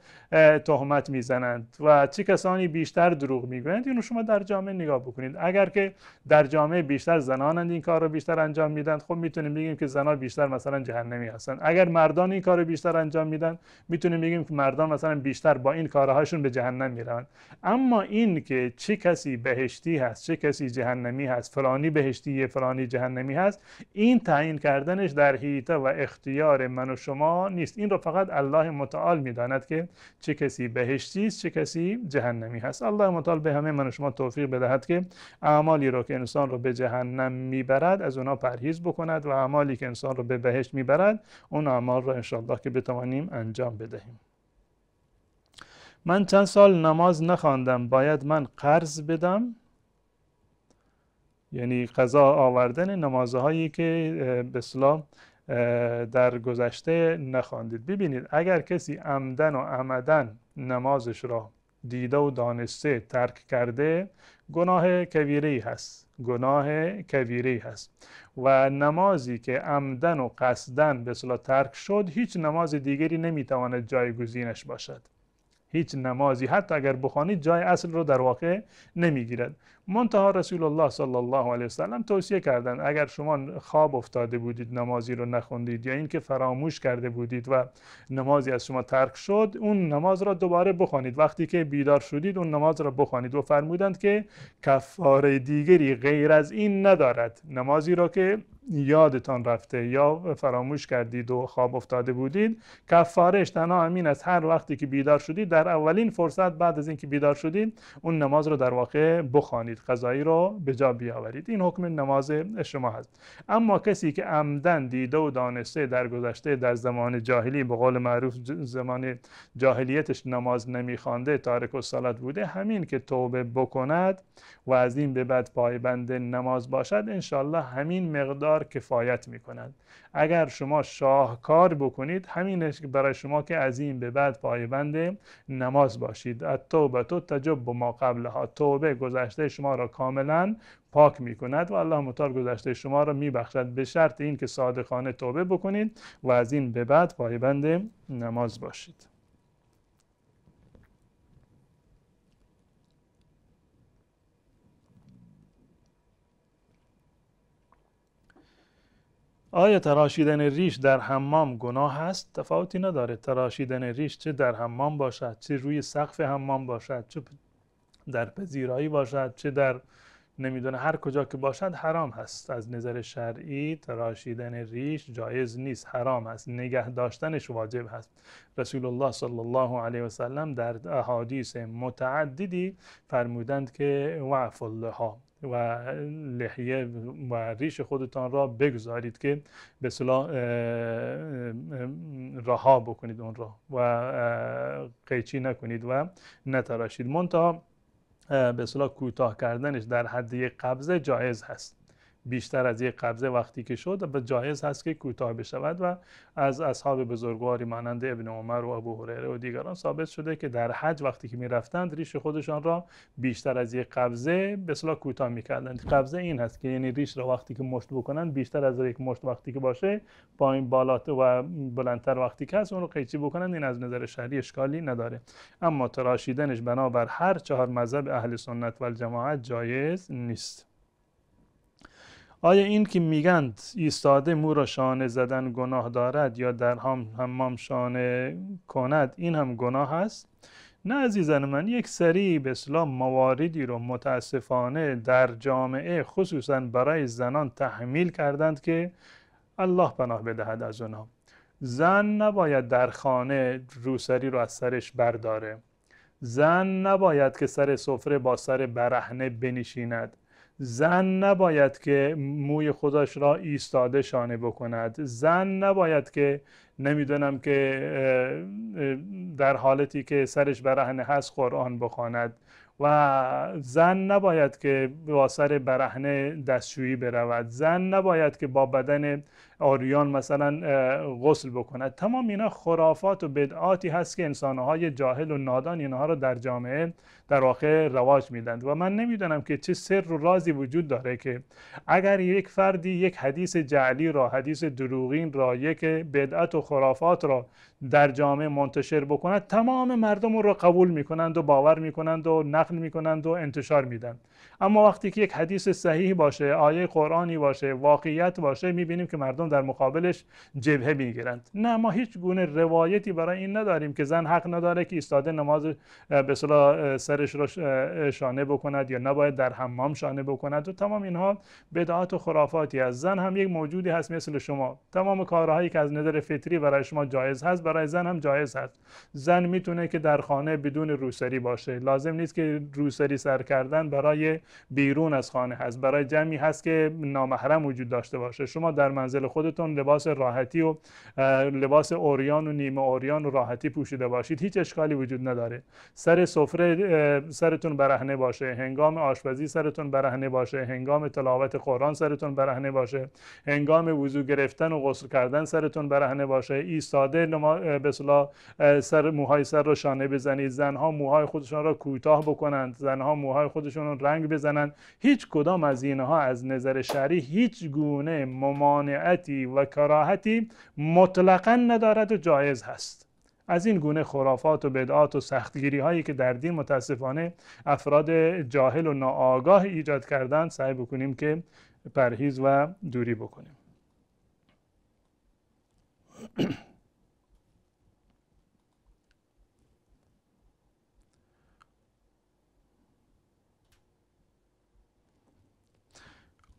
تهمت میزنند و چه کسانی بیشتر دروغ می گویند اینو شما در جامعه نگاه بکنید اگر که در جامعه بیشتر زنانند این کار رو بیشتر انجام میدن خب میتونیم بگیم که زنان بیشتر مثلا جهنمی هستند اگر مردان این کار رو بیشتر انجام میدن میتونیم بگیم که مردان مثلا بیشتر با این کارهاشون به جهنم میروند اما این که چه کسی بهشتی هست چه کسی جهنمی هست فلانی بهشتی فلانی جهنمی هست این تعیین کردنش در و اختیار من و شما نیست این رو فقط الله متعال میداند که چه کسی بهشتی است چه کسی جهنمی هست الله متعال به همه من و شما توفیق بدهد که اعمالی رو که انسان رو به جهنم میبرد از اونا پرهیز بکند و اعمالی که انسان رو به بهشت میبرد اون اعمال را انشاءالله که بتوانیم انجام بدهیم من چند سال نماز نخواندم باید من قرض بدم یعنی قضا آوردن نمازهایی که به در گذشته نخواندید ببینید اگر کسی عمدن و عمدن نمازش را دیده و دانسته ترک کرده گناه کبیره هست گناه کبیره هست و نمازی که عمدن و قصدن به صلاح ترک شد هیچ نماز دیگری نمیتواند جایگزینش باشد هیچ نمازی حتی اگر بخوانید جای اصل رو در واقع نمیگیرد منتها رسول الله صلی الله علیه وسلم توصیه کردن اگر شما خواب افتاده بودید نمازی رو نخوندید یا اینکه فراموش کرده بودید و نمازی از شما ترک شد اون نماز را دوباره بخوانید وقتی که بیدار شدید اون نماز را بخوانید و فرمودند که کفاره دیگری غیر از این ندارد نمازی را که یادتان رفته یا فراموش کردید و خواب افتاده بودید کفارش تنها همین از هر وقتی که بیدار شدید در اولین فرصت بعد از اینکه بیدار شدید اون نماز رو در واقع بخوانید کنید غذایی را به جا بیاورید این حکم نماز شما هست اما کسی که عمدن دیده و دانسته در گذشته در زمان جاهلی به قول معروف زمان جاهلیتش نماز نمیخوانده تارک و سالت بوده همین که توبه بکند و از این به بعد پایبند نماز باشد انشالله همین مقدار کفایت میکند اگر شما شاهکار بکنید همینش برای شما که از این به بعد پایبند نماز باشید توبه تو تجب ما قبلها توبه گذشته شما را کاملا پاک می کند و الله متعال گذشته شما را میبخشد به شرط اینکه صادقانه توبه بکنید و از این به بعد پایبند نماز باشید آیا تراشیدن ریش در حمام گناه است؟ تفاوتی نداره تراشیدن ریش چه در حمام باشد چه روی سقف حمام باشد چه در پذیرایی باشد چه در نمیدونه هر کجا که باشد حرام هست از نظر شرعی تراشیدن ریش جایز نیست حرام است نگه داشتنش واجب هست رسول الله صلی الله علیه و سلم در احادیث متعددی فرمودند که وعف الله و لحیه و ریش خودتان را بگذارید که به صلاح رها بکنید اون را و قیچی نکنید و نتراشید منتها به صلاح کوتاه کردنش در حد یک قبضه جایز هست بیشتر از یک قبضه وقتی که شد جایز هست که کوتاه بشود و از اصحاب بزرگواری مانند ابن عمر و ابو هریره و دیگران ثابت شده که در حج وقتی که میرفتند ریش خودشان را بیشتر از یک قبضه به اصطلاح کوتاه میکردند قبضه این هست که یعنی ریش را وقتی که مشت بکنند بیشتر از یک مشت وقتی که باشه پایین بالاتر و بلندتر وقتی که هست اون رو قیچی بکنند این از نظر شرعی اشکالی نداره اما تراشیدنش بنابر هر چهار مذهب اهل سنت و جماعت جایز نیست آیا این که میگند ایستاده مو را شانه زدن گناه دارد یا در هم حمام شانه کند این هم گناه است نه عزیزان من یک سری به اسلام مواردی رو متاسفانه در جامعه خصوصا برای زنان تحمیل کردند که الله پناه بدهد از آنها زن نباید در خانه روسری رو از سرش برداره زن نباید که سر سفره با سر برهنه بنشیند زن نباید که موی خودش را ایستاده شانه بکند زن نباید که نمیدونم که در حالتی که سرش برهنه هست قرآن بخواند و زن نباید که با سر برهنه دستشویی برود زن نباید که با بدن آریان مثلا غسل بکند تمام اینا خرافات و بدعاتی هست که انسانهای جاهل و نادان اینها رو در جامعه در واقع رواج میدند و من نمیدانم که چه سر و رازی وجود داره که اگر یک فردی یک حدیث جعلی را حدیث دروغین را یک بدعت و خرافات را در جامعه منتشر بکند تمام مردم را قبول میکنند و باور میکنند و نقل میکنند و انتشار میدند اما وقتی که یک حدیث صحیح باشه آیه قرآنی باشه واقعیت باشه میبینیم که مردم در مقابلش جبهه میگیرند نه ما هیچ گونه روایتی برای این نداریم که زن حق نداره که ایستاده نماز به سرش رو شانه بکند یا نباید در حمام شانه بکند و تمام اینها بدعات و خرافاتی است زن هم یک موجودی هست مثل شما تمام کارهایی که از نظر فطری برای شما جایز هست برای زن هم جایز هست زن میتونه که در خانه بدون روسری باشه لازم نیست که روسری سر کردن برای بیرون از خانه هست برای جمعی هست که نامحرم وجود داشته باشه شما در منزل خودتون لباس راحتی و لباس اوریان و نیمه اوریان و راحتی پوشیده باشید هیچ اشکالی وجود نداره سر سفره سرتون برهنه باشه هنگام آشپزی سرتون برهنه باشه هنگام تلاوت قرآن سرتون برهنه باشه هنگام وضو گرفتن و غسل کردن سرتون برهنه باشه ایستاده به سر موهای سر رو شانه بزنید زنها موهای خودشان را کوتاه بکنند زنها موهای خودشون رنگ بزنن هیچ کدام از اینها از نظر شهری هیچ گونه ممانعتی و کراهتی مطلقا ندارد و جایز هست از این گونه خرافات و بدعات و سختگیری هایی که در دین متاسفانه افراد جاهل و ناآگاه ایجاد کردن سعی بکنیم که پرهیز و دوری بکنیم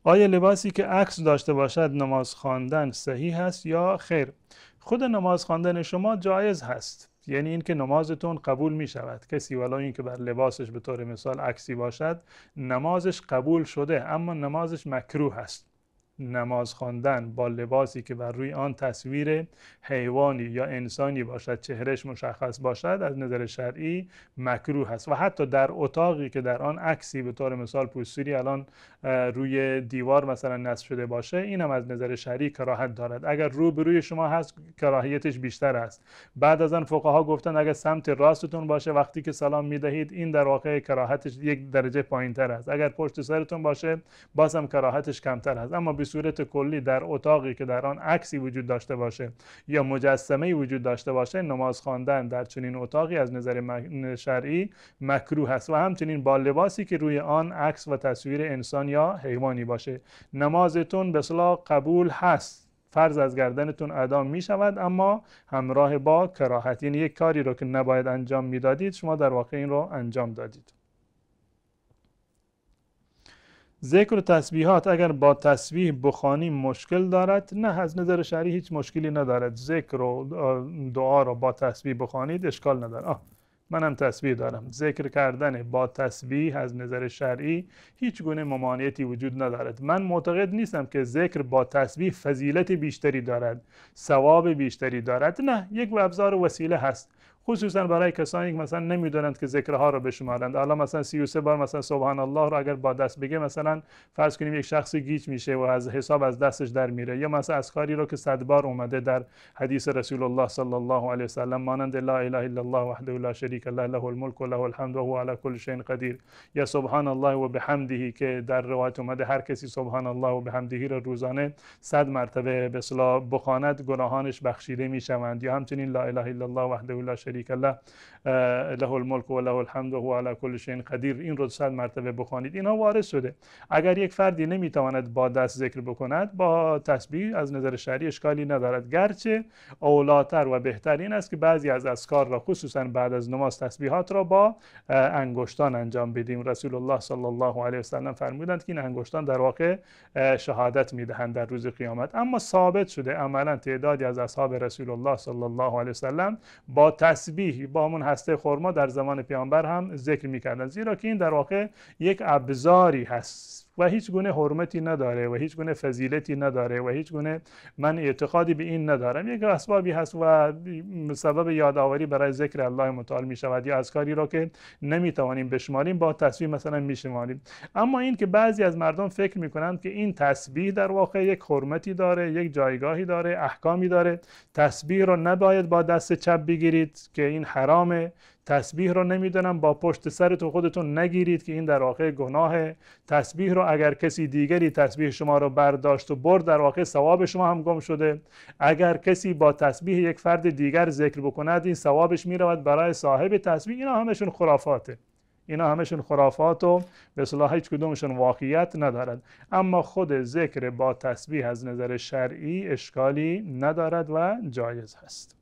آیا لباسی که عکس داشته باشد نماز خواندن صحیح هست یا خیر خود نماز خواندن شما جایز هست یعنی اینکه نمازتون قبول می شود کسی ولو اینکه بر لباسش به طور مثال عکسی باشد نمازش قبول شده اما نمازش مکروه است نماز خواندن با لباسی که بر روی آن تصویر حیوانی یا انسانی باشد چهرش مشخص باشد از نظر شرعی مکروه است و حتی در اتاقی که در آن عکسی به طور مثال پوستری الان روی دیوار مثلا نصب شده باشه این هم از نظر شرعی کراهت دارد اگر رو به روی شما هست کراهیتش بیشتر است بعد از آن فقها گفتن اگر سمت راستتون باشه وقتی که سلام میدهید این در واقع کراهتش یک درجه پایینتر است اگر پشت سرتون باشه بازم کراهتش کمتر است اما صورت کلی در اتاقی که در آن عکسی وجود داشته باشه یا مجسمه وجود داشته باشه نماز خواندن در چنین اتاقی از نظر شرعی مکروه است و همچنین با لباسی که روی آن عکس و تصویر انسان یا حیوانی باشه نمازتون به قبول هست فرض از گردنتون ادا می شود اما همراه با کراهت یعنی یک کاری رو که نباید انجام میدادید شما در واقع این رو انجام دادید ذکر و تسبیحات اگر با تسبیح بخوانی مشکل دارد نه از نظر شرعی هیچ مشکلی ندارد ذکر و دعا را با تسبیح بخوانید اشکال ندارد آه هم تسبیح دارم ذکر کردن با تسبیح از نظر شرعی هیچ گونه ممانعتی وجود ندارد من معتقد نیستم که ذکر با تسبیح فضیلت بیشتری دارد ثواب بیشتری دارد نه یک ابزار و وسیله هست خصوصا برای کسانی که مثلا نمیدونند که ذکرها رو بشمارند الان مثلا 33 بار مثلا سبحان الله رو اگر با دست بگه مثلا فرض کنیم یک شخص گیج میشه و از حساب از دستش در میره یا مثلا از کاری رو که صد بار اومده در حدیث رسول الله صلی الله علیه وسلم مانند لا اله الا الله وحده لا شریک له له الملك و له الحمد و هو على کل شیء قدیر یا سبحان الله و بحمده که در روایت اومده هر کسی سبحان الله و بحمده را روزانه صد مرتبه به بخواند گناهانش بخشیده میشوند یا همچنین لا اله الا الله وحده لا شریک الله له الملک و له الحمد و هو على این رو صد مرتبه بخوانید اینا وارد شده اگر یک فردی نمیتواند با دست ذکر بکند با تسبیح از نظر شرعی اشکالی ندارد گرچه اولاتر و بهتر این است که بعضی از اذکار را خصوصا بعد از نماز تسبیحات را با انگشتان انجام بدیم رسول الله صلی الله علیه و سلم فرمودند که این انگشتان در واقع شهادت میدهند در روز قیامت اما ثابت شده عملا تعدادی از اصحاب رسول الله صلی الله علیه و سلم با تس تسبیح با همون هسته خرما در زمان پیامبر هم ذکر میکردن زیرا که این در واقع یک ابزاری هست و هیچ گونه حرمتی نداره و هیچ گونه فضیلتی نداره و هیچ گونه من اعتقادی به این ندارم یک اسبابی هست و سبب یادآوری برای ذکر الله متعال می شود یا از کاری را که نمی توانیم بشماریم با تصویر مثلا می شماریم اما این که بعضی از مردم فکر می کنند که این تسبیح در واقع یک حرمتی داره یک جایگاهی داره احکامی داره تسبیح را نباید با دست چپ بگیرید که این حرامه تسبیح رو نمیدونم با پشت تو خودتون نگیرید که این در واقع گناهه تسبیح رو اگر کسی دیگری تسبیح شما رو برداشت و برد در واقع ثواب شما هم گم شده اگر کسی با تسبیح یک فرد دیگر ذکر بکند این ثوابش میرود برای صاحب تسبیح اینا همشون خرافاته اینا همشون خرافات و به صلاح هیچ کدومشون واقعیت ندارد اما خود ذکر با تسبیح از نظر شرعی اشکالی ندارد و جایز هست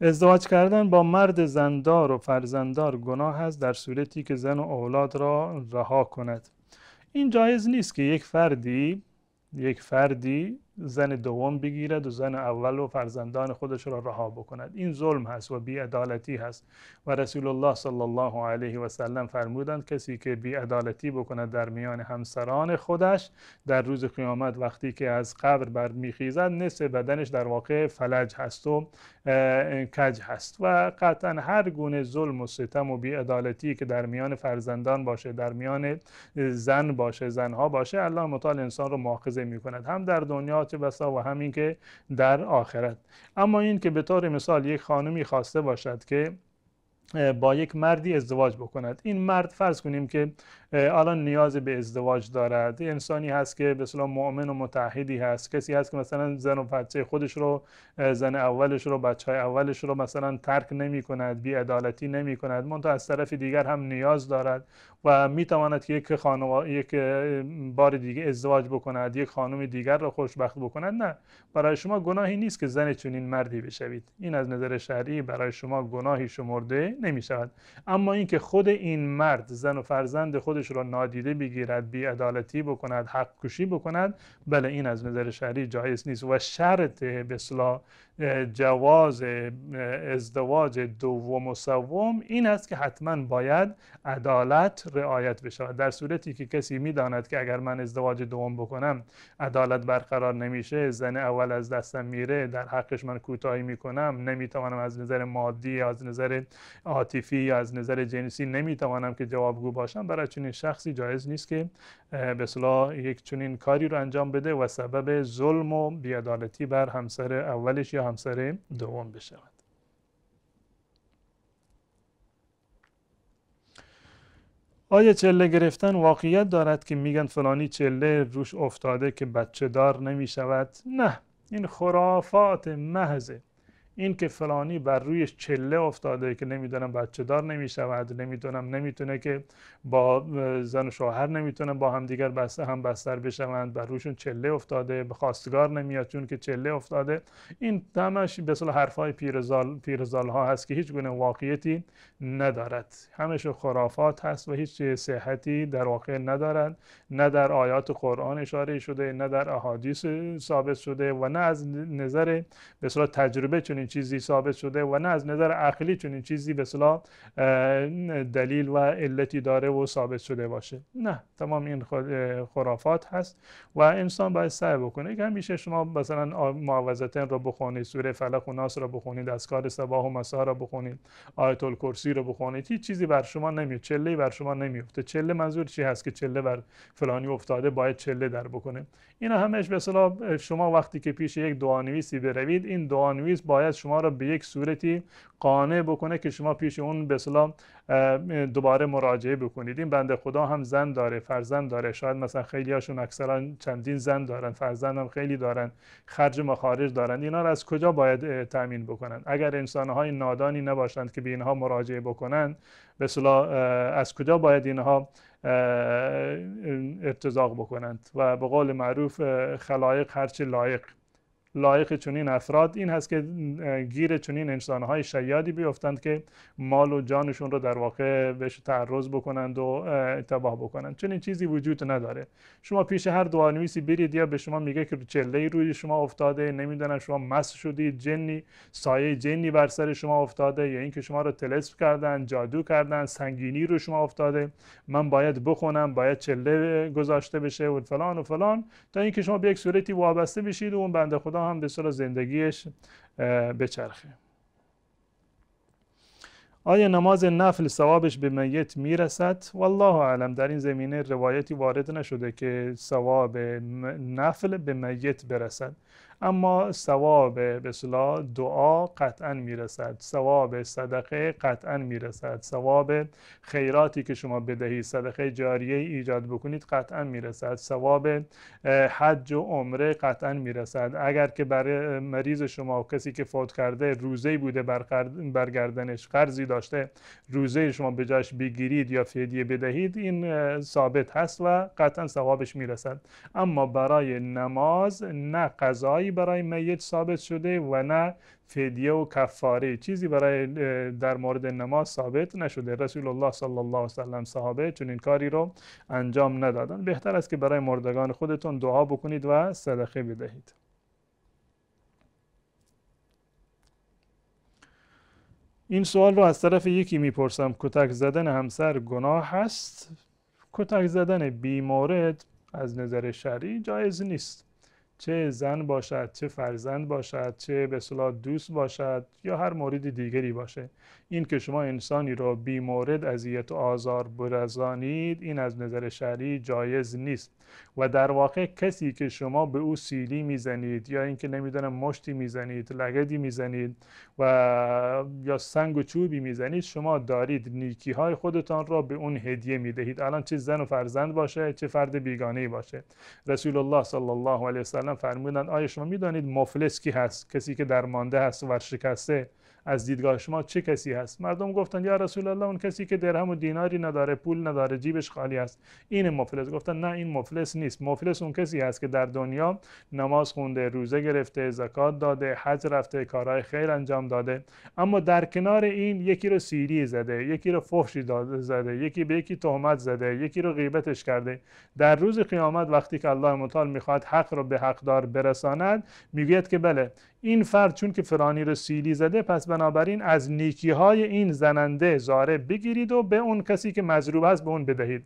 ازدواج کردن با مرد زندار و فرزندار گناه است در صورتی که زن و اولاد را رها کند این جایز نیست که یک فردی یک فردی زن دوم بگیرد و زن اول و فرزندان خودش را رها بکند این ظلم هست و بیعدالتی هست و رسول الله صلی الله علیه و سلم فرمودند کسی که بیعدالتی بکند در میان همسران خودش در روز قیامت وقتی که از قبر برمیخیزد نصف بدنش در واقع فلج هست و کج هست و قطعا هر گونه ظلم و ستم و بیعدالتی که در میان فرزندان باشه در میان زن باشه زنها باشه الله مطال انسان رو مؤاخذه میکند هم در دنیا بسا و همین که در آخرت اما این که به طور مثال یک خانمی خواسته باشد که با یک مردی ازدواج بکند این مرد فرض کنیم که الان نیاز به ازدواج دارد انسانی هست که به اصطلاح مؤمن و متحدی هست کسی هست که مثلا زن و بچه خودش رو زن اولش رو بچه های اولش رو مثلا ترک نمی کند بی عدالتی نمی کند منتها از طرف دیگر هم نیاز دارد و می تواند که یک یک بار دیگه ازدواج بکند یک خانم دیگر را خوشبخت بکند نه برای شما گناهی نیست که زن چنین مردی بشوید این از نظر شرعی برای شما گناهی شمرده نمی شود اما اینکه خود این مرد زن و فرزند خودش را نادیده بگیرد بی عدالتی بکند حق کشی بکند بله این از نظر شرعی جایز نیست و شرط به جواز ازدواج دوم و سوم این است که حتما باید عدالت رعایت بشه در صورتی که کسی میداند که اگر من ازدواج دوم بکنم عدالت برقرار نمیشه زن اول از دستم میره در حقش من کوتاهی میکنم نمیتوانم از نظر مادی از نظر عاطفی یا از نظر جنسی نمیتوانم که جوابگو باشم برای چنین شخصی جایز نیست که به صلاح یک چنین کاری رو انجام بده و سبب ظلم و بیعدالتی بر همسر اولش یا همسر دوم بشود آیا چله گرفتن واقعیت دارد که میگن فلانی چله روش افتاده که بچه دار نمی شود؟ نه این خرافات محضه این که فلانی بر روی چله افتاده که نمیدونم بچه دار نمیشود نمیدونم نمیتونه که با زن و شوهر نمیتونه با هم دیگر بسته هم بستر بشوند بر روشون چله افتاده به خواستگار نمیاد چون که چله افتاده این همش به اصطلاح حرفای پیرزال پیرزال ها هست که هیچ گونه واقعیتی ندارد همش خرافات هست و هیچ صحتی در واقع ندارد نه در آیات قرآن اشاره شده نه در احادیث ثابت شده و نه از نظر به تجربه چنین چیزی ثابت شده و نه از نظر عقلی چنین چیزی به صلاح دلیل و علتی داره و ثابت شده باشه نه تمام این خرافات هست و انسان باید سعی بکنه که همیشه شما مثلا معوضتن رو بخونید سوره فلق و ناس را بخونید از کار صباح و مسا رو بخونید آیت الکرسی رو بخونید هیچ چیزی بر شما نمیفته چله بر شما نمیفته چله منظور چی هست که چله بر فلانی افتاده باید چله در بکنه اینا همش به شما وقتی که پیش یک دعانویسی بروید این دعانویس باید شما را به یک صورتی قانع بکنه که شما پیش اون به دوباره مراجعه بکنید این بنده خدا هم زن داره فرزند داره شاید مثلا خیلی هاشون اکثرا چندین زن دارن فرزند هم خیلی دارن خرج مخارج دارن اینا را از کجا باید تامین بکنن اگر انسان های نادانی نباشند که به اینها مراجعه بکنن به از کجا باید اینها ارتزاق بکنند و به قول معروف خلایق هرچی لایق لایق چنین افراد این هست که گیر چنین انسانهای شیادی بیفتند که مال و جانشون رو در واقع بهش تعرض بکنند و اتباه بکنند چنین چیزی وجود نداره شما پیش هر دعانویسی برید یا به شما میگه که چله روی شما افتاده نمیدونم شما مس شدید جنی سایه جنی بر سر شما افتاده یا اینکه شما رو تلسپ کردن جادو کردن سنگینی رو شما افتاده من باید بخونم باید چله گذاشته بشه و فلان و فلان تا اینکه شما به یک صورتی وابسته بشید و اون بنده خدا هم به سر زندگیش بچرخه آیا نماز نفل ثوابش به میت میرسد؟ والله اعلم در این زمینه روایتی وارد نشده که ثواب نفل به میت برسد اما ثواب به دعا قطعا میرسد ثواب صدقه قطعا میرسد ثواب خیراتی که شما بدهید صدقه جاریه ایجاد بکنید قطعا میرسد ثواب حج و عمره قطعا میرسد اگر که برای مریض شما و کسی که فوت کرده روزه بوده برگردنش قرضی داشته روزه شما به جاش بگیرید یا فدیه بدهید این ثابت هست و قطعا ثوابش میرسد اما برای نماز نه قضای برای میت ثابت شده و نه فدیه و کفاره چیزی برای در مورد نماز ثابت نشده رسول الله صلی الله علیه وسلم صحابه چون این کاری رو انجام ندادن بهتر است که برای مردگان خودتون دعا بکنید و صدقه بدهید این سوال رو از طرف یکی میپرسم کتک زدن همسر گناه هست کتک زدن بیمورد از نظر شرعی جایز نیست چه زن باشد چه فرزند باشد چه به صلاح دوست باشد یا هر مورد دیگری باشه این که شما انسانی را بی مورد اذیت و آزار برزانید این از نظر شرعی جایز نیست و در واقع کسی که شما به او سیلی میزنید یا اینکه نمیدونم مشتی میزنید لگدی میزنید و یا سنگ و چوبی میزنید شما دارید نیکی های خودتان را به اون هدیه میدهید الان چه زن و فرزند باشه چه فرد بیگانه باشه رسول الله صلی الله علیه فرمودند آیا شما میدانید مفلس کی هست کسی که درمانده هست و شکسته از دیدگاه شما چه کسی هست مردم گفتن یا رسول الله اون کسی که درهم و دیناری نداره پول نداره جیبش خالی است این مفلس گفتن نه این مفلس نیست مفلس اون کسی هست که در دنیا نماز خونده روزه گرفته زکات داده حج رفته کارهای خیر انجام داده اما در کنار این یکی رو سیری زده یکی رو فحشی داده زده یکی به یکی تهمت زده یکی رو غیبتش کرده در روز قیامت وقتی که الله متعال میخواد حق رو به حقدار برساند میگوید که بله این فرد چون که فرانی رو سیلی زده پس بنابراین از نیکی های این زننده زاره بگیرید و به اون کسی که مضروب است به اون بدهید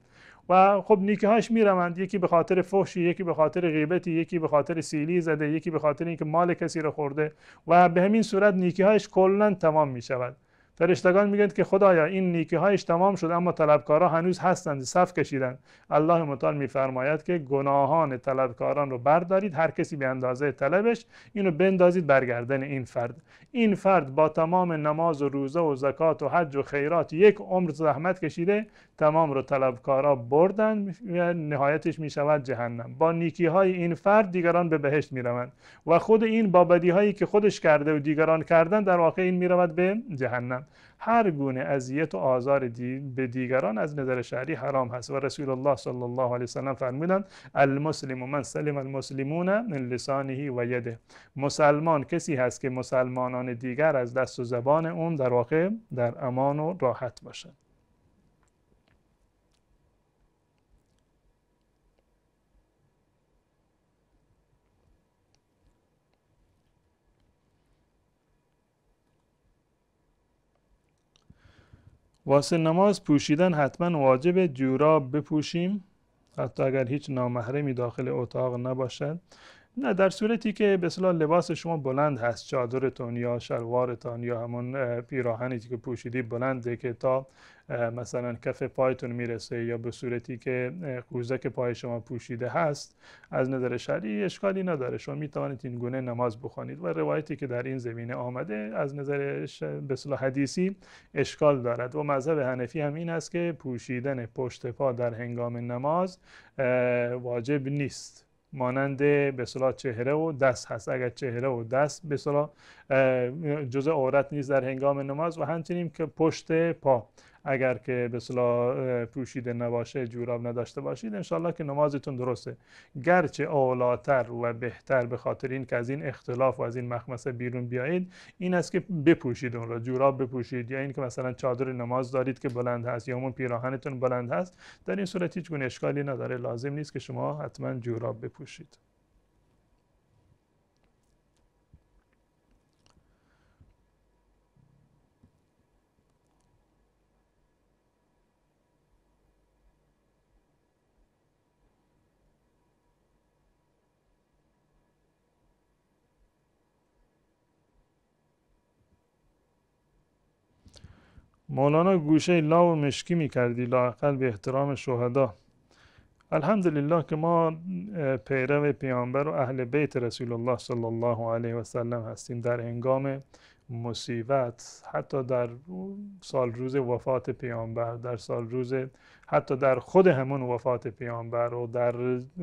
و خب نیکی هاش میروند یکی به خاطر فحشی یکی به خاطر غیبتی یکی به خاطر سیلی زده یکی به خاطر اینکه مال کسی رو خورده و به همین صورت نیکی هاش کلا تمام می شود فرشتگان میگن که خدایا این نیکی هایش تمام شد اما طلبکارا هنوز هستند صف کشیدند الله متعال میفرماید که گناهان طلبکاران رو بردارید هر کسی به اندازه طلبش اینو بندازید برگردن این فرد این فرد با تمام نماز و روزه و زکات و حج و خیرات یک عمر زحمت کشیده تمام رو طلبکارا بردن نهایتش شود جهنم با نیکی های این فرد دیگران به بهشت میروند و خود این با هایی که خودش کرده و دیگران کردن در واقع این میرود به جهنم هر گونه اذیت و آزار دی به دیگران از نظر شهری حرام هست و رسول الله صلی الله علیه وسلم فرمودند المسلم من سلم المسلمون من لسانه و یده مسلمان کسی هست که مسلمانان دیگر از دست و زبان اون در واقع در امان و راحت باشند واسه نماز پوشیدن حتما واجب جوراب بپوشیم حتی اگر هیچ نامحرمی داخل اتاق نباشد نه در صورتی که به اصطلاح لباس شما بلند هست چادرتون یا شلوارتون یا همون پیراهنی که پوشیدی بلنده که تا مثلا کف پایتون میرسه یا به صورتی که قوزک پای شما پوشیده هست از نظر شرعی اشکالی نداره شما می توانید این گونه نماز بخوانید و روایتی که در این زمینه آمده از نظر به حدیثی اشکال دارد و مذهب حنفی هم این است که پوشیدن پشت پا در هنگام نماز واجب نیست مانند به چهره و دست هست اگر چهره و دست به صلاح جزء عورت نیست در هنگام نماز و همچنین که پشت پا اگر که به صلاح پوشیده نباشه جوراب نداشته باشید انشالله که نمازتون درسته گرچه اولاتر و بهتر به خاطر این که از این اختلاف و از این مخمسه بیرون بیایید این است که بپوشید اون را جوراب بپوشید یا این که مثلا چادر نماز دارید که بلند هست یا همون پیراهنتون بلند هست در این صورت هیچ گونه اشکالی نداره لازم نیست که شما حتما جوراب بپوشید مولانا گوشه لا و مشکی میکردی لاقل به احترام شهدا الحمدلله که ما پیرو پیامبر و اهل بیت رسول الله صلی الله علیه و سلم هستیم در هنگام مصیبت حتی در سال روز وفات پیامبر در سال روز حتی در خود همون وفات پیامبر و در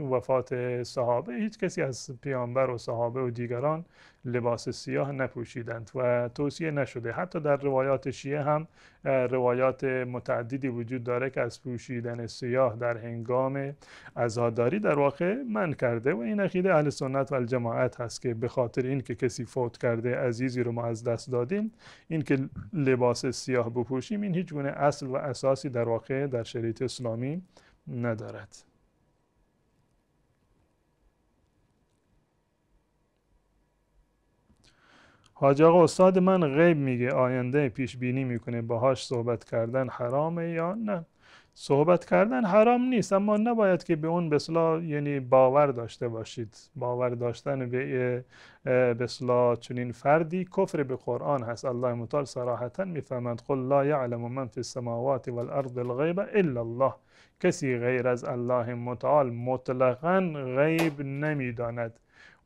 وفات صحابه هیچ کسی از پیامبر و صحابه و دیگران لباس سیاه نپوشیدند و توصیه نشده حتی در روایات شیعه هم روایات متعددی وجود داره که از پوشیدن سیاه در هنگام عزاداری در واقع من کرده و این اخیده اهل سنت و الجماعت هست که به خاطر اینکه کسی فوت کرده عزیزی رو ما از دست دادیم اینکه لباس سیاه بپوشیم این هیچ گونه اصل و اساسی در واقع در شریعت جمهوریت اسلامی ندارد حاج آقا استاد من غیب میگه آینده پیش بینی میکنه باهاش صحبت کردن حرامه یا نه صحبت کردن حرام نیست اما نباید که به اون بسلا یعنی باور داشته باشید باور داشتن به بسلا چنین فردی کفر به قرآن هست الله متعال صراحتا میفهمند قل لا یعلم من فی السماوات والارض الغیب الا الله کسی غیر از الله متعال مطلقا غیب نمیداند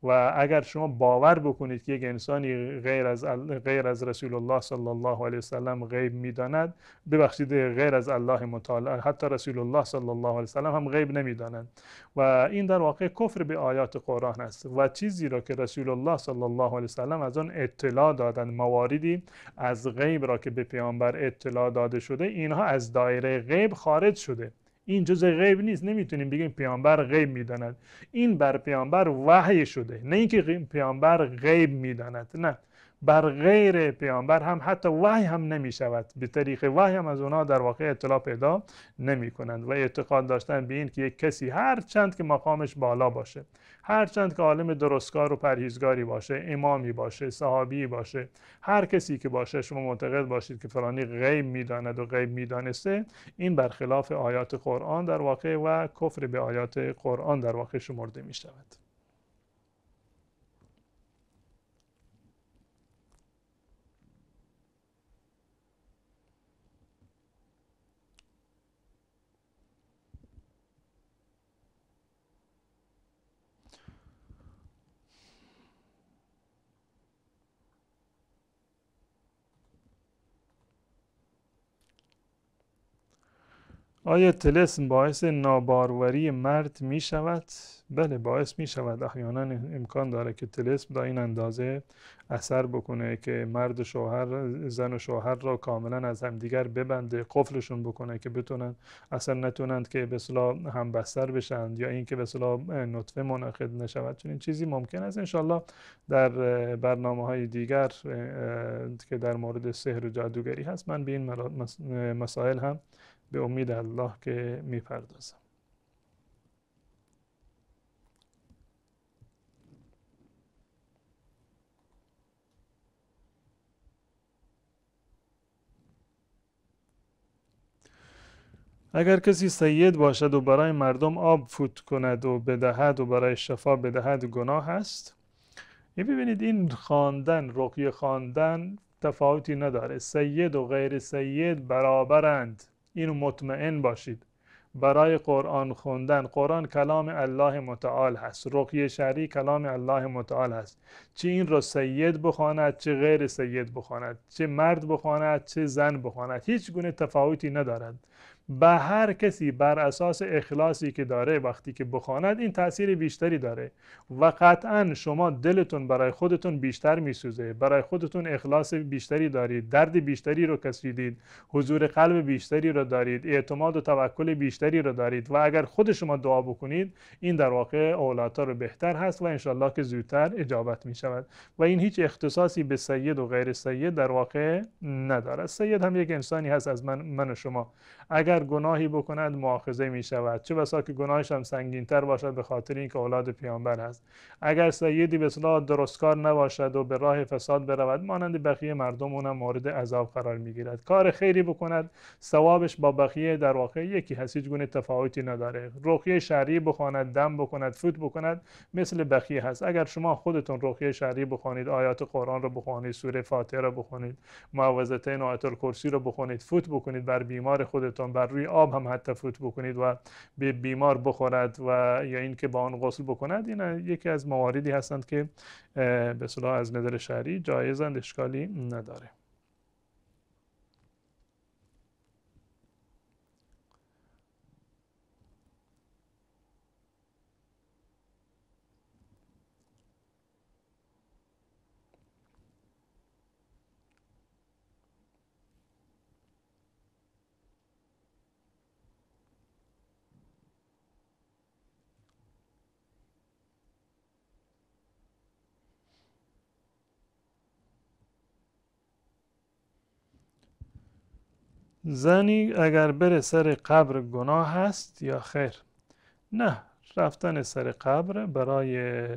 و اگر شما باور بکنید که یک انسانی غیر از, غیر از رسول الله صلی الله علیه وسلم غیب میداند ببخشید غیر از الله متعال حتی رسول الله صلی الله علیه وسلم هم غیب نمیدانند و این در واقع کفر به آیات قرآن است و چیزی را که رسول الله صلی الله علیه وسلم از آن اطلاع دادند مواردی از غیب را که به پیامبر اطلاع داده شده اینها از دایره غیب خارج شده این جز غیب نیست نمیتونیم بگیم پیامبر غیب میداند این بر پیامبر وحی شده نه اینکه پیامبر غیب میداند نه بر غیر پیامبر هم حتی وحی هم نمی شود به طریق وحی هم از اونا در واقع اطلاع پیدا نمی کنند و اعتقاد داشتن به این که یک کسی هر چند که مقامش بالا باشه هر چند که عالم درستکار و پرهیزگاری باشه امامی باشه صحابی باشه هر کسی که باشه شما معتقد باشید که فلانی غیب میداند و غیب میدانسته این برخلاف آیات قرآن در واقع و کفر به آیات قرآن در واقع شمرده می شود آیا تلسم باعث ناباروری مرد می شود؟ بله باعث می شود احیانا امکان داره که تلسم در این اندازه اثر بکنه که مرد و شوهر زن و شوهر را کاملا از همدیگر ببنده قفلشون بکنه که بتونن اصلا نتونند که به صلاح همبستر بشند یا اینکه به صلاح نطفه منعقد نشود چون این چیزی ممکن است انشالله در برنامه های دیگر که در مورد سحر و جادوگری هست من به این مسائل هم به امید الله که میپردازم اگر کسی سید باشد و برای مردم آب فوت کند و بدهد و برای شفا بدهد گناه است این ببینید این خواندن رقیه خواندن تفاوتی نداره سید و غیر سید برابرند اینو مطمئن باشید برای قرآن خوندن قرآن کلام الله متعال هست رقیه شری کلام الله متعال هست چه این را سید بخواند چه غیر سید بخواند چه مرد بخواند چه زن بخواند هیچ گونه تفاوتی ندارد به هر کسی بر اساس اخلاصی که داره وقتی که بخواند این تاثیر بیشتری داره و قطعا شما دلتون برای خودتون بیشتر میسوزه برای خودتون اخلاص بیشتری دارید درد بیشتری رو کشیدید حضور قلب بیشتری رو دارید اعتماد و توکل بیشتری رو دارید و اگر خود شما دعا بکنید این در واقع اولاتا رو بهتر هست و انشالله که زودتر اجابت می شود و این هیچ اختصاصی به سید و غیر سید در واقع ندارد سید هم یک انسانی هست از من, من و شما اگر گناهی بکند مؤاخذه می شود چه بسا که گناهش هم سنگین تر باشد به خاطر اینکه اولاد پیامبر است اگر سیدی به درست درستکار نباشد و به راه فساد برود مانند بقیه مردم اونم مورد عذاب قرار می گیرد کار خیری بکند ثوابش با بقیه در واقع یکی هست هیچ گونه تفاوتی نداره رقیه شرعی بخواند دم بکند فوت بکند مثل بقیه هست اگر شما خودتون رقیه شرعی بخوانید آیات قرآن رو بخوانید سوره فاتحه رو بخوانید معوذتین آیت الکرسی رو بخوانید فوت بکنید بر بیمار خودتون بر روی آب هم حتی فوت بکنید و به بیمار بخورد و یا اینکه با آن غسل بکند این یکی از مواردی هستند که به صلاح از نظر شهری جایزند اشکالی نداره زنی اگر بره سر قبر گناه هست یا خیر نه رفتن سر قبر برای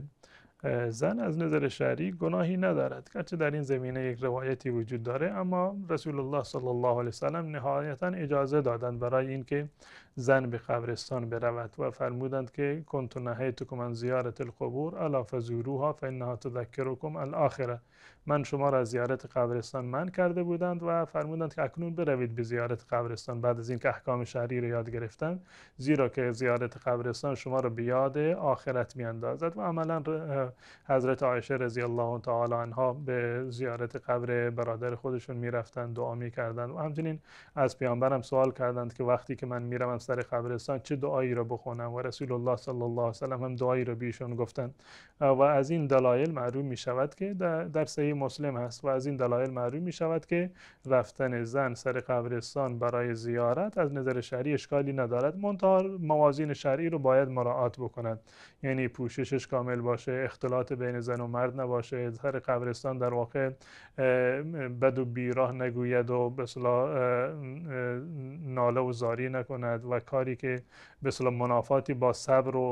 زن از نظر شرعی گناهی ندارد گرچه در این زمینه یک روایتی وجود داره اما رسول الله صلی الله علیه وسلم نهایتا اجازه دادند برای اینکه زن به قبرستان برود و فرمودند که کنت نهیتکم عن زیارت القبور الا فزوروها فانها تذکرکم الاخره من شما را زیارت قبرستان من کرده بودند و فرمودند که اکنون بروید به زیارت قبرستان بعد از که احکام شرعی را یاد گرفتند زیرا که زیارت قبرستان شما را به یاد آخرت میاندازد و عملا حضرت عایشه رضی الله تعالی عنها به زیارت قبر برادر خودشون میرفتن دعا میکردن و همچنین از پیامبرم سوال کردند که وقتی که من میرم سر قبرستان چه دعایی را بخونم و رسول الله صلی الله علیه سلم هم دعایی را بیشون گفتند و از این دلایل معلوم می شود که در صحیح مسلم هست و از این دلایل معلوم می شود که رفتن زن سر قبرستان برای زیارت از نظر شرعی اشکالی ندارد منتها موازین شرعی رو باید مراعات بکنند یعنی پوششش کامل باشه اختلاط بین زن و مرد نباشه اظهار قبرستان در واقع بد و بیراه نگوید و به ناله و زاری نکند و کاری که به منافاتی با صبر و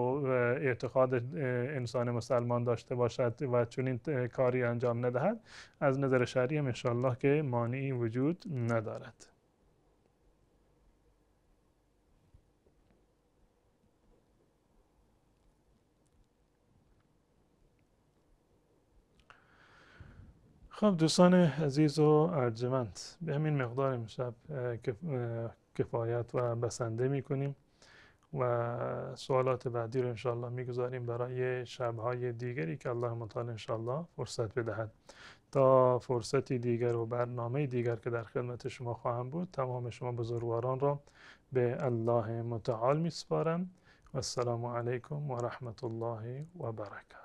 اعتقاد انسان مسلمان داشته باشد و چنین کاری انجام ندهد از نظر شرعی هم انشاءالله که مانعی وجود ندارد خب دوستان عزیز و ارجمند به همین مقدار امشب کفایت و بسنده میکنیم و سوالات بعدی رو انشاءالله میگذاریم برای شبهای دیگری که الله متعال انشاءالله فرصت بدهد تا فرصتی دیگر و برنامه دیگر که در خدمت شما خواهم بود تمام شما بزرگواران را به الله متعال میسپارم و السلام علیکم و رحمت الله و برکات